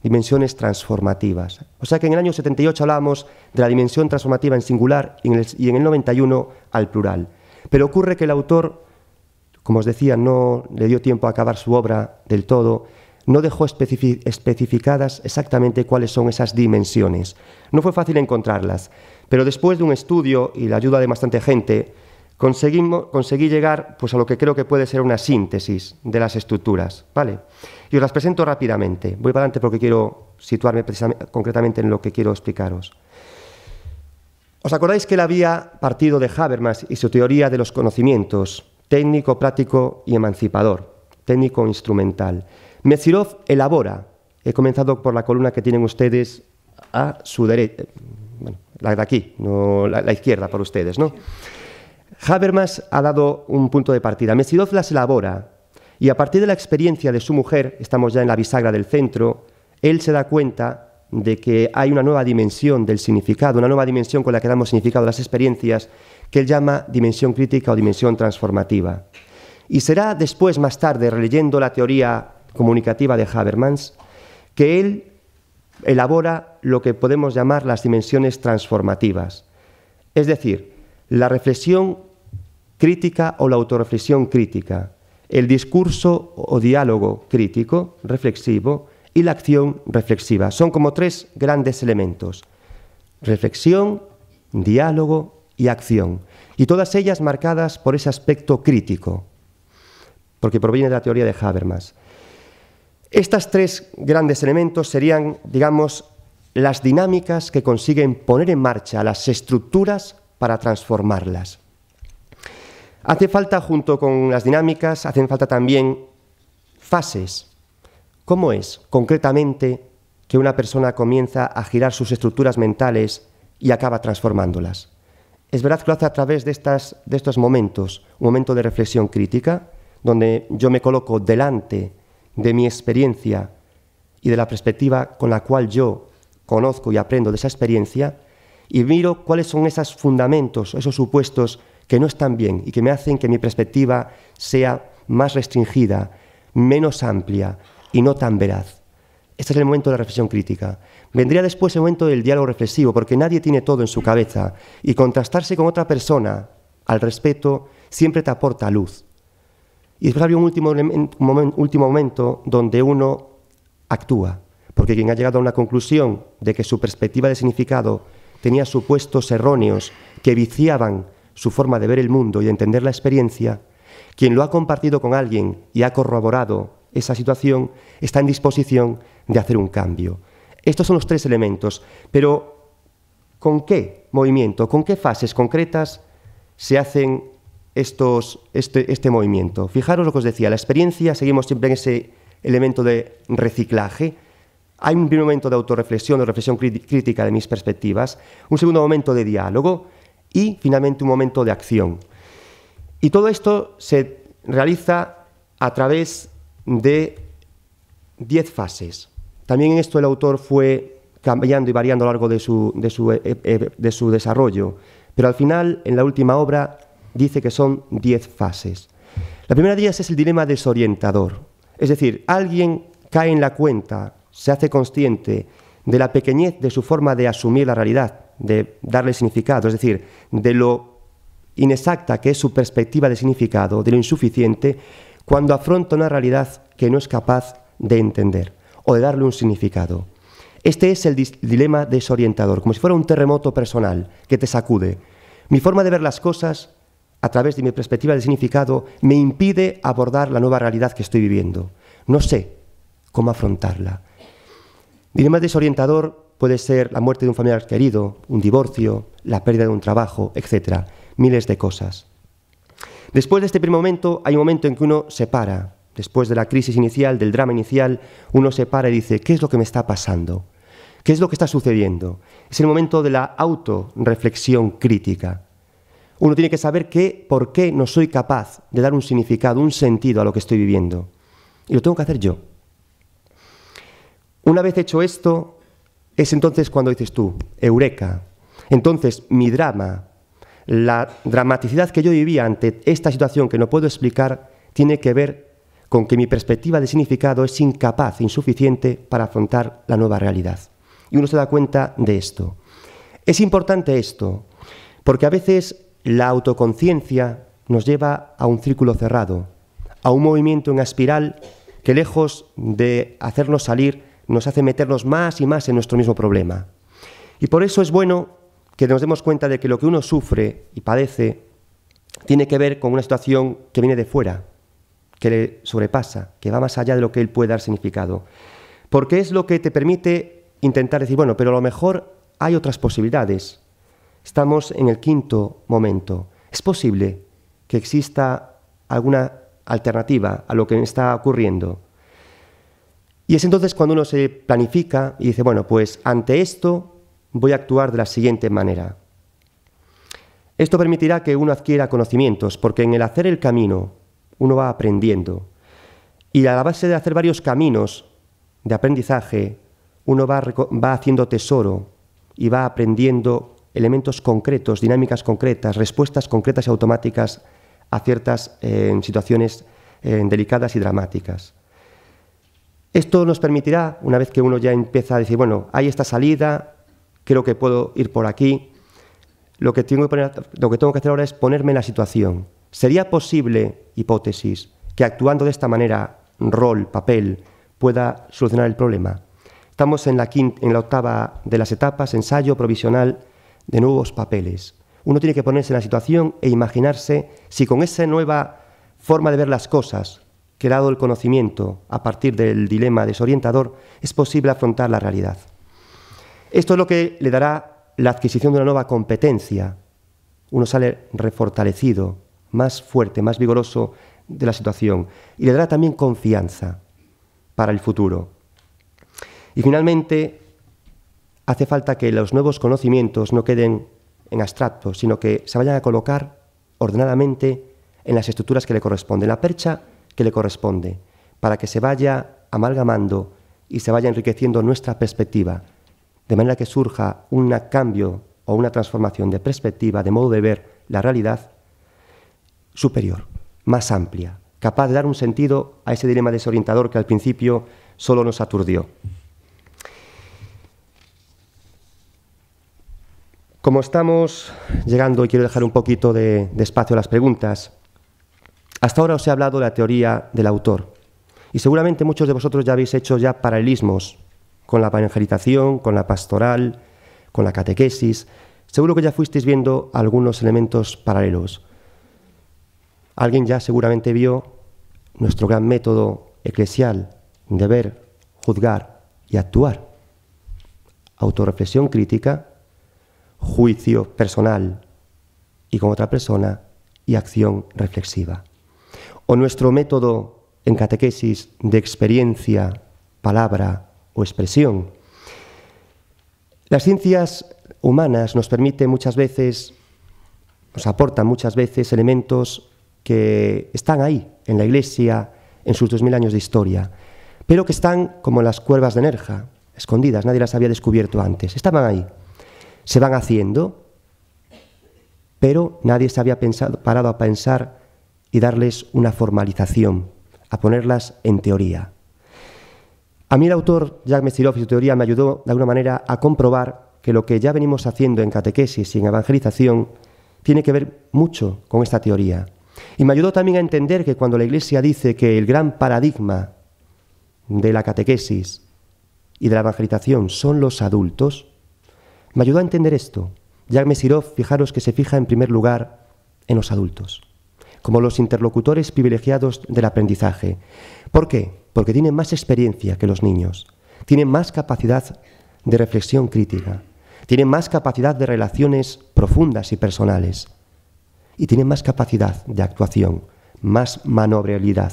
Speaker 1: dimensiones transformativas. O sea que en el año 78 hablábamos de la dimensión transformativa en singular y en el, 91 al plural. Pero ocurre que el autor, como os decía, no le dio tiempo a acabar su obra del todo, no dejó especificadas exactamente cuáles son esas dimensiones. No fue fácil encontrarlas, pero después de un estudio y la ayuda de bastante gente, Conseguimos, conseguí llegar pues, a lo que creo que puede ser una síntesis de las estructuras. ¿vale? Y os las presento rápidamente. Voy para adelante porque quiero situarme concretamente en lo que quiero explicaros. ¿Os acordáis que él había partido de Habermas y su teoría de los conocimientos, técnico, práctico y emancipador, técnico instrumental? Mezirov elabora, he comenzado por la columna que tienen ustedes a su derecha, eh, bueno, la de aquí, no la, izquierda para ustedes, ¿no? Habermas ha dado un punto de partida. Mesidov las elabora y a partir de la experiencia de su mujer, estamos ya en la bisagra del centro, él se da cuenta de que hay una nueva dimensión del significado, una nueva dimensión con la que damos significado a las experiencias, que él llama dimensión crítica o dimensión transformativa. Y será después, más tarde, releyendo la teoría comunicativa de Habermas, que él elabora lo que podemos llamar las dimensiones transformativas. Es decir, la reflexión crítica o la autorreflexión crítica, el discurso o diálogo crítico, reflexivo, y la acción reflexiva. Son como tres grandes elementos. Reflexión, diálogo y acción. Y todas ellas marcadas por ese aspecto crítico, porque proviene de la teoría de Habermas. Estos tres grandes elementos serían, digamos, las dinámicas que consiguen poner en marcha las estructuras para transformarlas. Hace falta, junto con las dinámicas, hacen falta también fases. ¿Cómo es, concretamente, que una persona comienza a girar sus estructuras mentales y acaba transformándolas? Es verdad que lo hace a través de, de estos momentos, un momento de reflexión crítica, donde yo me coloco delante de mi experiencia y de la perspectiva con la cual yo conozco y aprendo de esa experiencia, y miro cuáles son esos fundamentos, esos supuestos que no están bien y que me hacen que mi perspectiva sea más restringida, menos amplia y no tan veraz. Este es el momento de la reflexión crítica. Vendría después el momento del diálogo reflexivo, porque nadie tiene todo en su cabeza y contrastarse con otra persona al respeto siempre te aporta luz. Y después habría un último, un último momento donde uno actúa, porque quien ha llegado a una conclusión de que su perspectiva de significado tenía supuestos erróneos que viciaban su forma de ver el mundo y de entender la experiencia, quien lo ha compartido con alguien y ha corroborado esa situación, está en disposición de hacer un cambio. Estos son los tres elementos, pero ¿con qué movimiento, con qué fases concretas se hacen estos, este, este movimiento? Fijaros lo que os decía, la experiencia, seguimos siempre en ese elemento de reciclaje, hay un primer momento de autorreflexión, de reflexión crítica de mis perspectivas, un segundo momento de diálogo y finalmente un momento de acción. Y todo esto se realiza a través de diez fases. También en esto el autor fue cambiando y variando a lo largo de su, eh, eh, de su, desarrollo, pero al final, en la última obra, dice que son diez fases. La primera de ellas es el dilema desorientador, es decir, alguien cae en la cuenta, se hace consciente de la pequeñez de su forma de asumir la realidad, de darle significado, es decir, de lo inexacta que es su perspectiva de significado, de lo insuficiente, cuando afronta una realidad que no es capaz de entender o de darle un significado. Este es el dilema desorientador, como si fuera un terremoto personal que te sacude. Mi forma de ver las cosas, a través de mi perspectiva de significado, me impide abordar la nueva realidad que estoy viviendo. No sé cómo afrontarla. Dilema desorientador Puede ser la muerte de un familiar querido, un divorcio, la pérdida de un trabajo, etc. Miles de cosas. Después de este primer momento, hay un momento en que uno se para. Después de la crisis inicial, del drama inicial, uno se para y dice, ¿qué es lo que me está pasando? ¿Qué es lo que está sucediendo? Es el momento de la autorreflexión crítica. Uno tiene que saber qué, por qué no soy capaz de dar un significado, un sentido a lo que estoy viviendo. Y lo tengo que hacer yo. Una vez hecho esto, es entonces cuando dices tú, eureka. Entonces mi drama, la dramaticidad que yo vivía ante esta situación que no puedo explicar, tiene que ver con que mi perspectiva de significado es incapaz, insuficiente para afrontar la nueva realidad. Y uno se da cuenta de esto. Es importante esto, porque a veces la autoconciencia nos lleva a un círculo cerrado, a un movimiento, en espiral, que lejos de hacernos salir, nos hace meternos más y más en nuestro mismo problema. Y por eso es bueno que nos demos cuenta de que lo que uno sufre y padece tiene que ver con una situación que viene de fuera, que le sobrepasa, que va más allá de lo que él puede dar significado. Porque es lo que te permite intentar decir, bueno, pero a lo mejor hay otras posibilidades. Estamos en el quinto momento. Es posible que exista alguna alternativa a lo que está ocurriendo. Y es entonces cuando uno se planifica y dice, bueno, pues ante esto voy a actuar de la siguiente manera. Esto permitirá que uno adquiera conocimientos, porque en el hacer el camino uno va aprendiendo. Y a la base de hacer varios caminos de aprendizaje, uno va, haciendo tesoro y va aprendiendo elementos concretos, dinámicas concretas, respuestas concretas y automáticas a ciertas eh, situaciones eh, delicadas y dramáticas. Esto nos permitirá, una vez que uno ya empieza a decir, bueno, hay esta salida, creo que puedo ir por aquí, lo que tengo que, hacer ahora es ponerme en la situación. ¿Sería posible, hipótesis, que actuando de esta manera, rol, papel, pueda solucionar el problema? Estamos en la octava de las etapas, ensayo provisional de nuevos papeles. Uno tiene que ponerse en la situación e imaginarse si con esa nueva forma de ver las cosas, que dado el conocimiento a partir del dilema desorientador, es posible afrontar la realidad. Esto es lo que le dará la adquisición de una nueva competencia. Uno sale refortalecido, más fuerte, más vigoroso de la situación y le dará también confianza para el futuro. Y finalmente, hace falta que los nuevos conocimientos no queden en abstracto, sino que se vayan a colocar ordenadamente en las estructuras que le corresponden. La percha que le corresponde, para que se vaya amalgamando y se vaya enriqueciendo nuestra perspectiva, de manera que surja un cambio o una transformación de perspectiva, de modo de ver la realidad superior, más amplia, capaz de dar un sentido a ese dilema desorientador que al principio solo nos aturdió. Como estamos llegando, y quiero dejar un poquito de, espacio a las preguntas, hasta ahora os he hablado de la teoría del autor y seguramente muchos de vosotros ya habéis hecho ya paralelismos con la evangelización, con la pastoral, con la catequesis. Seguro que ya fuisteis viendo algunos elementos paralelos. Alguien ya seguramente vio nuestro gran método eclesial de ver, juzgar y actuar. Autorreflexión crítica, juicio personal y con otra persona y acción reflexiva con nuestro método en catequesis de experiencia, palabra o expresión. Las ciencias humanas nos permiten muchas veces, nos aportan muchas veces elementos que están ahí, en la Iglesia, en sus 2000 años de historia, pero que están como las cuervas de Nerja, escondidas, nadie las había descubierto antes, estaban ahí, se van haciendo, pero nadie se había pensado, parado a pensar y darles una formalización, a ponerlas en teoría. A mí el autor, Jacques Messiroff, y su teoría me ayudó de alguna manera a comprobar que lo que ya venimos haciendo en catequesis y en evangelización tiene que ver mucho con esta teoría. Y me ayudó también a entender que cuando la Iglesia dice que el gran paradigma de la catequesis y de la evangelización son los adultos, me ayudó a entender esto. Jacques Mesirov, fijaros que se fija en primer lugar en los adultos como los interlocutores privilegiados del aprendizaje. ¿Por qué? Porque tienen más experiencia que los niños, tienen más capacidad de reflexión crítica, tienen más capacidad de relaciones profundas y personales y tienen más capacidad de actuación, más maniobrabilidad.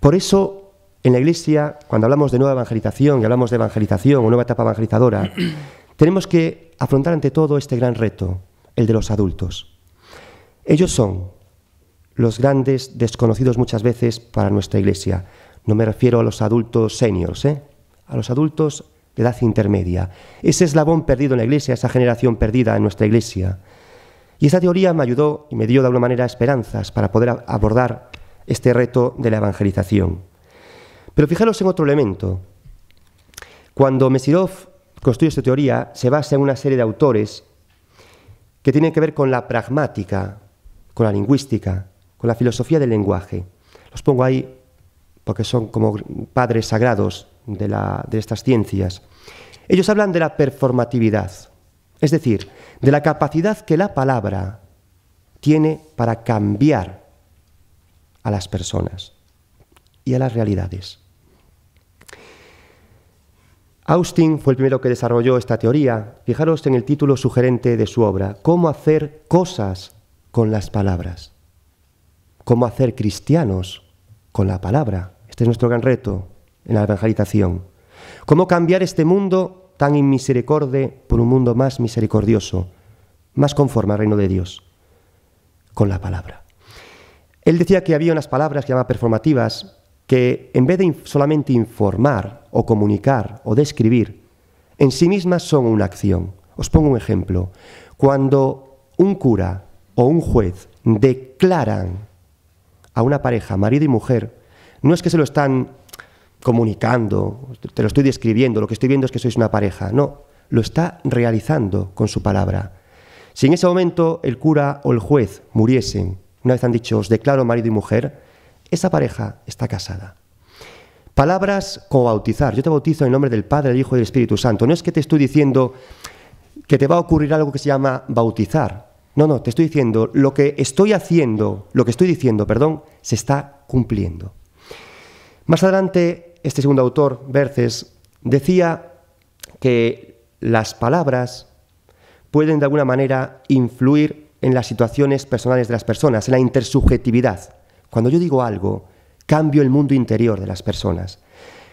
Speaker 1: Por eso en la Iglesia, cuando hablamos de nueva evangelización y hablamos de evangelización o nueva etapa evangelizadora, <clears throat> tenemos que afrontar ante todo este gran reto, el de los adultos. Ellos son los grandes desconocidos muchas veces para nuestra iglesia. No me refiero a los adultos seniors, ¿eh? a los adultos de edad intermedia. Ese eslabón perdido en la iglesia, esa generación perdida en nuestra iglesia. Y esa teoría me ayudó y me dio de alguna manera esperanzas para poder abordar este reto de la evangelización. Pero fijaros en otro elemento. Cuando Mesirov construye esta teoría, se basa en una serie de autores que tienen que ver con la pragmática, con la lingüística, con la filosofía del lenguaje. Los pongo ahí porque son como padres sagrados de, estas ciencias. Ellos hablan de la performatividad, es decir, de la capacidad que la palabra tiene para cambiar a las personas y a las realidades. Austin fue el primero que desarrolló esta teoría. Fijaros en el título sugerente de su obra, Cómo hacer cosas con las palabras cómo hacer cristianos con la palabra. Este es nuestro gran reto en la evangelización. Cómo cambiar este mundo tan inmisericorde por un mundo más misericordioso, más conforme al reino de Dios, con la palabra. Él decía que había unas palabras que llamaba performativas que en vez de solamente informar o comunicar o describir, en sí mismas son una acción. Os pongo un ejemplo. Cuando un cura o un juez declaran a una pareja, marido y mujer, no es que se lo están comunicando, te lo estoy describiendo, lo que estoy viendo es que sois una pareja, no, lo está realizando con su palabra. Si en ese momento el cura o el juez muriesen, una vez han dicho, os declaro marido y mujer, esa pareja está casada. Palabras como bautizar. Yo te bautizo en nombre del Padre, del Hijo y del Espíritu Santo. No es que te estoy diciendo que te va a ocurrir algo que se llama bautizar. No, no, te estoy diciendo, lo que estoy haciendo, lo que estoy diciendo, perdón, se está cumpliendo. Más adelante, este segundo autor, Verces, decía que las palabras pueden de alguna manera influir en las situaciones personales de las personas, en la intersubjetividad. Cuando yo digo algo, cambio el mundo interior de las personas.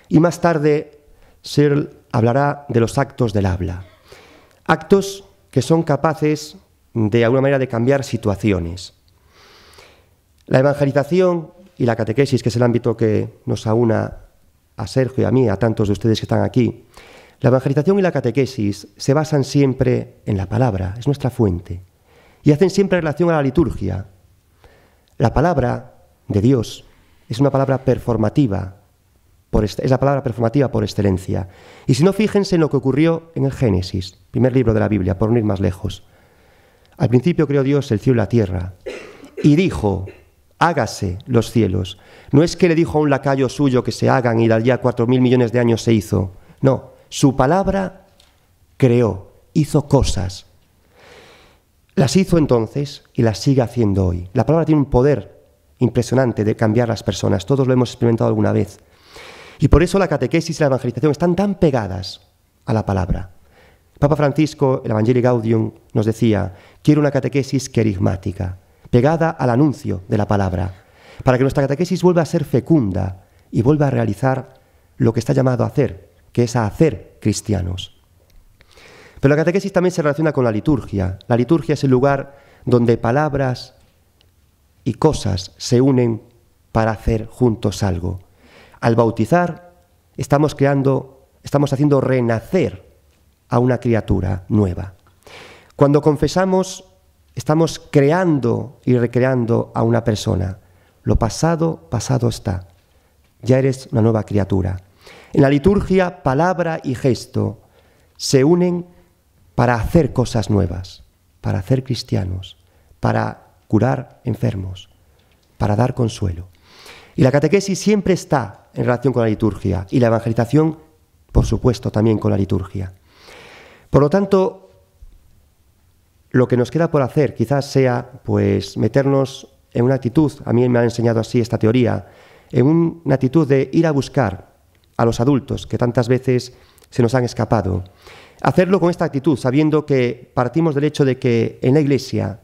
Speaker 1: Y más tarde, Searle hablará de los actos del habla. Actos que son capaces de alguna manera de cambiar situaciones. La evangelización y la catequesis, que es el ámbito que nos aúna a Sergio y a mí, a tantos de ustedes que están aquí, la evangelización y la catequesis se basan siempre en la palabra, es nuestra fuente, y hacen siempre relación a la liturgia. La palabra de Dios es una palabra performativa, por, es la palabra performativa por excelencia. Y si no, fíjense en lo que ocurrió en el Génesis, primer libro de la Biblia, por no ir más lejos. Al principio creó Dios el cielo y la tierra y dijo, hágase los cielos. No es que le dijo a un lacayo suyo que se hagan y de allá cuatro mil millones de años se hizo. No, su palabra creó, hizo cosas. Las hizo entonces y las sigue haciendo hoy. La palabra tiene un poder impresionante de cambiar las personas. Todos lo hemos experimentado alguna vez. Y por eso la catequesis y la evangelización están tan pegadas a la palabra. Papa Francisco, el Evangelio Gaudium, nos decía, quiero una catequesis querigmática, pegada al anuncio de la palabra, para que nuestra catequesis vuelva a ser fecunda y vuelva a realizar lo que está llamado a hacer, que es a hacer cristianos. Pero la catequesis también se relaciona con la liturgia. La liturgia es el lugar donde palabras y cosas se unen para hacer juntos algo. Al bautizar, estamos creando, estamos haciendo renacer a una criatura nueva. Cuando confesamos, estamos creando y recreando a una persona. Lo pasado, pasado está. Ya eres una nueva criatura. En la liturgia, palabra y gesto se unen para hacer cosas nuevas, para hacer cristianos, para curar enfermos, para dar consuelo. Y la catequesis siempre está en relación con la liturgia y la evangelización, por supuesto, también con la liturgia. Por lo tanto, lo que nos queda por hacer quizás sea pues meternos en una actitud, a mí me ha enseñado así esta teoría, en una actitud de ir a buscar a los adultos que tantas veces se nos han escapado. Hacerlo con esta actitud, sabiendo que partimos del hecho de que en la Iglesia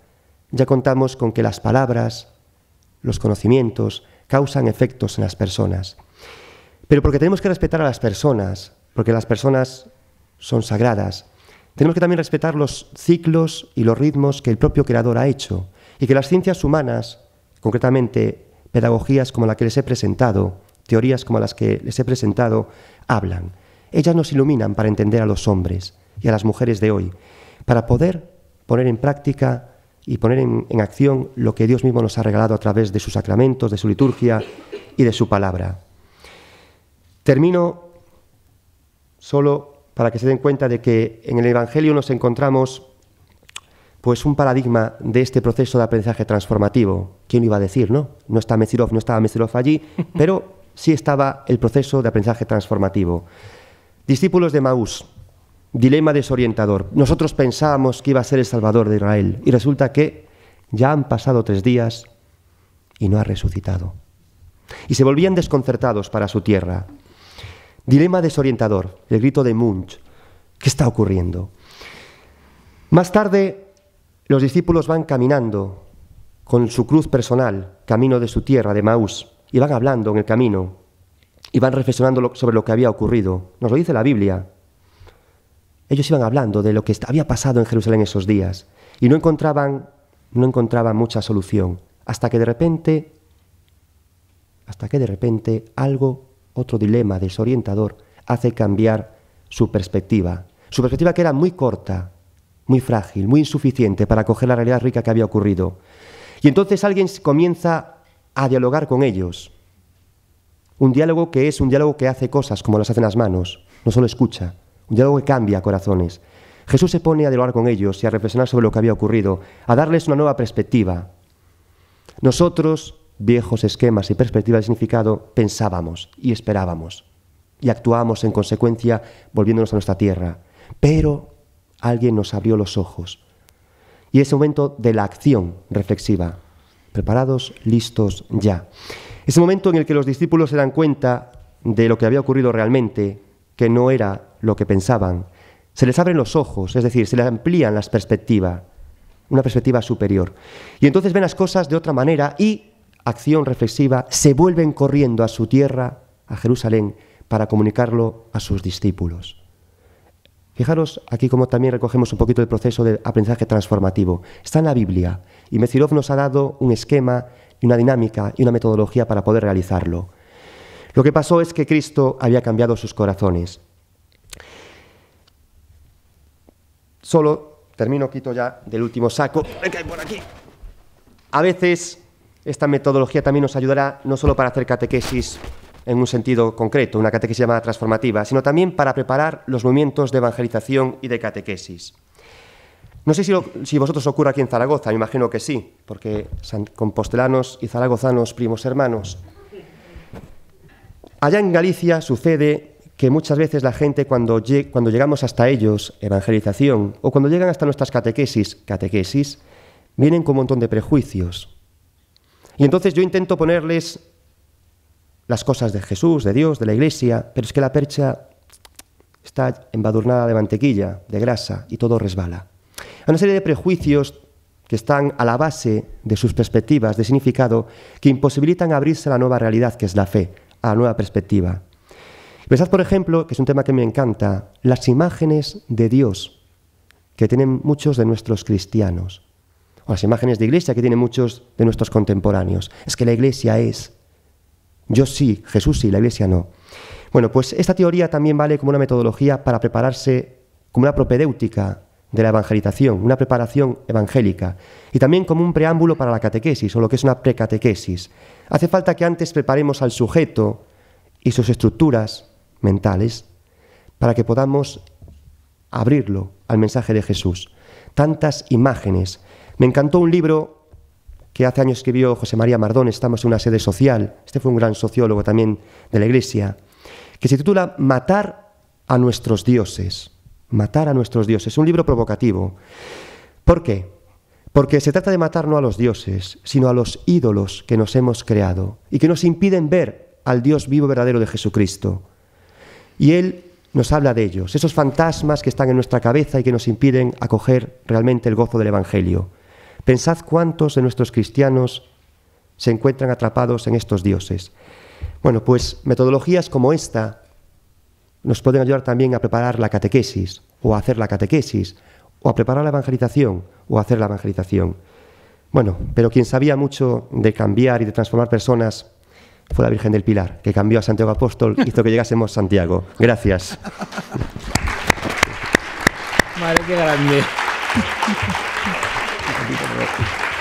Speaker 1: ya contamos con que las palabras, los conocimientos, causan efectos en las personas. Pero porque tenemos que respetar a las personas, porque las personas son sagradas, tenemos que también respetar los ciclos y los ritmos que el propio creador ha hecho y que las ciencias humanas, concretamente pedagogías como la que les he presentado, teorías como las que les he presentado, hablan. Ellas nos iluminan para entender a los hombres y a las mujeres de hoy, para poder poner en práctica y poner en, acción lo que Dios mismo nos ha regalado a través de sus sacramentos, de su liturgia y de su palabra. Termino solo para que se den cuenta de que en el Evangelio nos encontramos pues un paradigma de este proceso de aprendizaje transformativo. ¿Quién lo iba a decir, no? No está no estaba Mesirov allí, <laughs> pero sí estaba el proceso de aprendizaje transformativo. Discípulos de Maús, dilema desorientador. Nosotros pensábamos que iba a ser el Salvador de Israel y resulta que ya han pasado tres días y no ha resucitado. Y se volvían desconcertados para su tierra. Dilema desorientador, el grito de Munch. ¿Qué está ocurriendo? Más tarde, los discípulos van caminando con su cruz personal, camino de su tierra, de Maús, y van hablando en el camino, y van reflexionando sobre lo que había ocurrido. Nos lo dice la Biblia. Ellos iban hablando de lo que había pasado en Jerusalén esos días, y no encontraban, no encontraban mucha solución, hasta que de repente, hasta que de repente algo otro dilema desorientador, hace cambiar su perspectiva. Su perspectiva que era muy corta, muy frágil, muy insuficiente para acoger la realidad rica que había ocurrido. Y entonces alguien comienza a dialogar con ellos. Un diálogo que es un diálogo que hace cosas como las hacen las manos, no solo escucha, un diálogo que cambia corazones. Jesús se pone a dialogar con ellos y a reflexionar sobre lo que había ocurrido, a darles una nueva perspectiva. Nosotros viejos esquemas y perspectivas de significado, pensábamos y esperábamos y actuábamos en consecuencia volviéndonos a nuestra tierra. Pero alguien nos abrió los ojos. Y ese momento de la acción reflexiva, preparados, listos, ya. Ese momento en el que los discípulos se dan cuenta de lo que había ocurrido realmente, que no era lo que pensaban. Se les abren los ojos, es decir, se les amplían las perspectivas, una perspectiva superior. Y entonces ven las cosas de otra manera y acción reflexiva, se vuelven corriendo a su tierra, a Jerusalén, para comunicarlo a sus discípulos. Fijaros aquí como también recogemos un poquito el proceso de aprendizaje transformativo. Está en la Biblia y Mezirov nos ha dado un esquema y una dinámica y una metodología para poder realizarlo. Lo que pasó es que Cristo había cambiado sus corazones. Solo termino, quito ya del último saco. por aquí. A veces esta metodología también nos ayudará no solo para hacer catequesis en un sentido concreto, una catequesis llamada transformativa, sino también para preparar los movimientos de evangelización y de catequesis. No sé si, vosotros ocurre aquí en Zaragoza, me imagino que sí, porque compostelanos y zaragozanos, primos hermanos. Allá en Galicia sucede que muchas veces la gente cuando, cuando llegamos hasta ellos, evangelización, o cuando llegan hasta nuestras catequesis, catequesis, vienen con un montón de prejuicios, y entonces yo intento ponerles las cosas de Jesús, de Dios, de la iglesia, pero es que la percha está embadurnada de mantequilla, de grasa, y todo resbala. Hay una serie de prejuicios que están a la base de sus perspectivas de significado que imposibilitan abrirse a la nueva realidad que es la fe, a la nueva perspectiva. Pensad, por ejemplo, que es un tema que me encanta, las imágenes de Dios que tienen muchos de nuestros cristianos o las imágenes de iglesia que tienen muchos de nuestros contemporáneos. Es que la iglesia es. Yo sí, Jesús sí, la iglesia no. Bueno, pues esta teoría también vale como una metodología para prepararse, como una propedéutica de la evangelización, una preparación evangélica, y también como un preámbulo para la catequesis, o lo que es una precatequesis. Hace falta que antes preparemos al sujeto y sus estructuras mentales para que podamos abrirlo al mensaje de Jesús. Tantas imágenes, me encantó un libro que hace años escribió José María Mardón, estamos en una sede social, este fue un gran sociólogo también de la Iglesia, que se titula Matar a nuestros dioses. Matar a nuestros dioses. un libro provocativo. ¿Por qué? Porque se trata de matar no a los dioses, sino a los ídolos que nos hemos creado y que nos impiden ver al Dios vivo verdadero de Jesucristo. Y Él nos habla de ellos, esos fantasmas que están en nuestra cabeza y que nos impiden acoger realmente el gozo del Evangelio. Pensad cuántos de nuestros cristianos se encuentran atrapados en estos dioses. Bueno, pues metodologías como esta nos pueden ayudar también a preparar la catequesis, o a hacer la catequesis, o a preparar la evangelización, o a hacer la evangelización. Bueno, pero quien sabía mucho de cambiar y de transformar personas fue la Virgen del Pilar, que cambió a Santiago Apóstol, <laughs> hizo que llegásemos a Santiago. Gracias.
Speaker 2: Madre, qué grande. Gracias.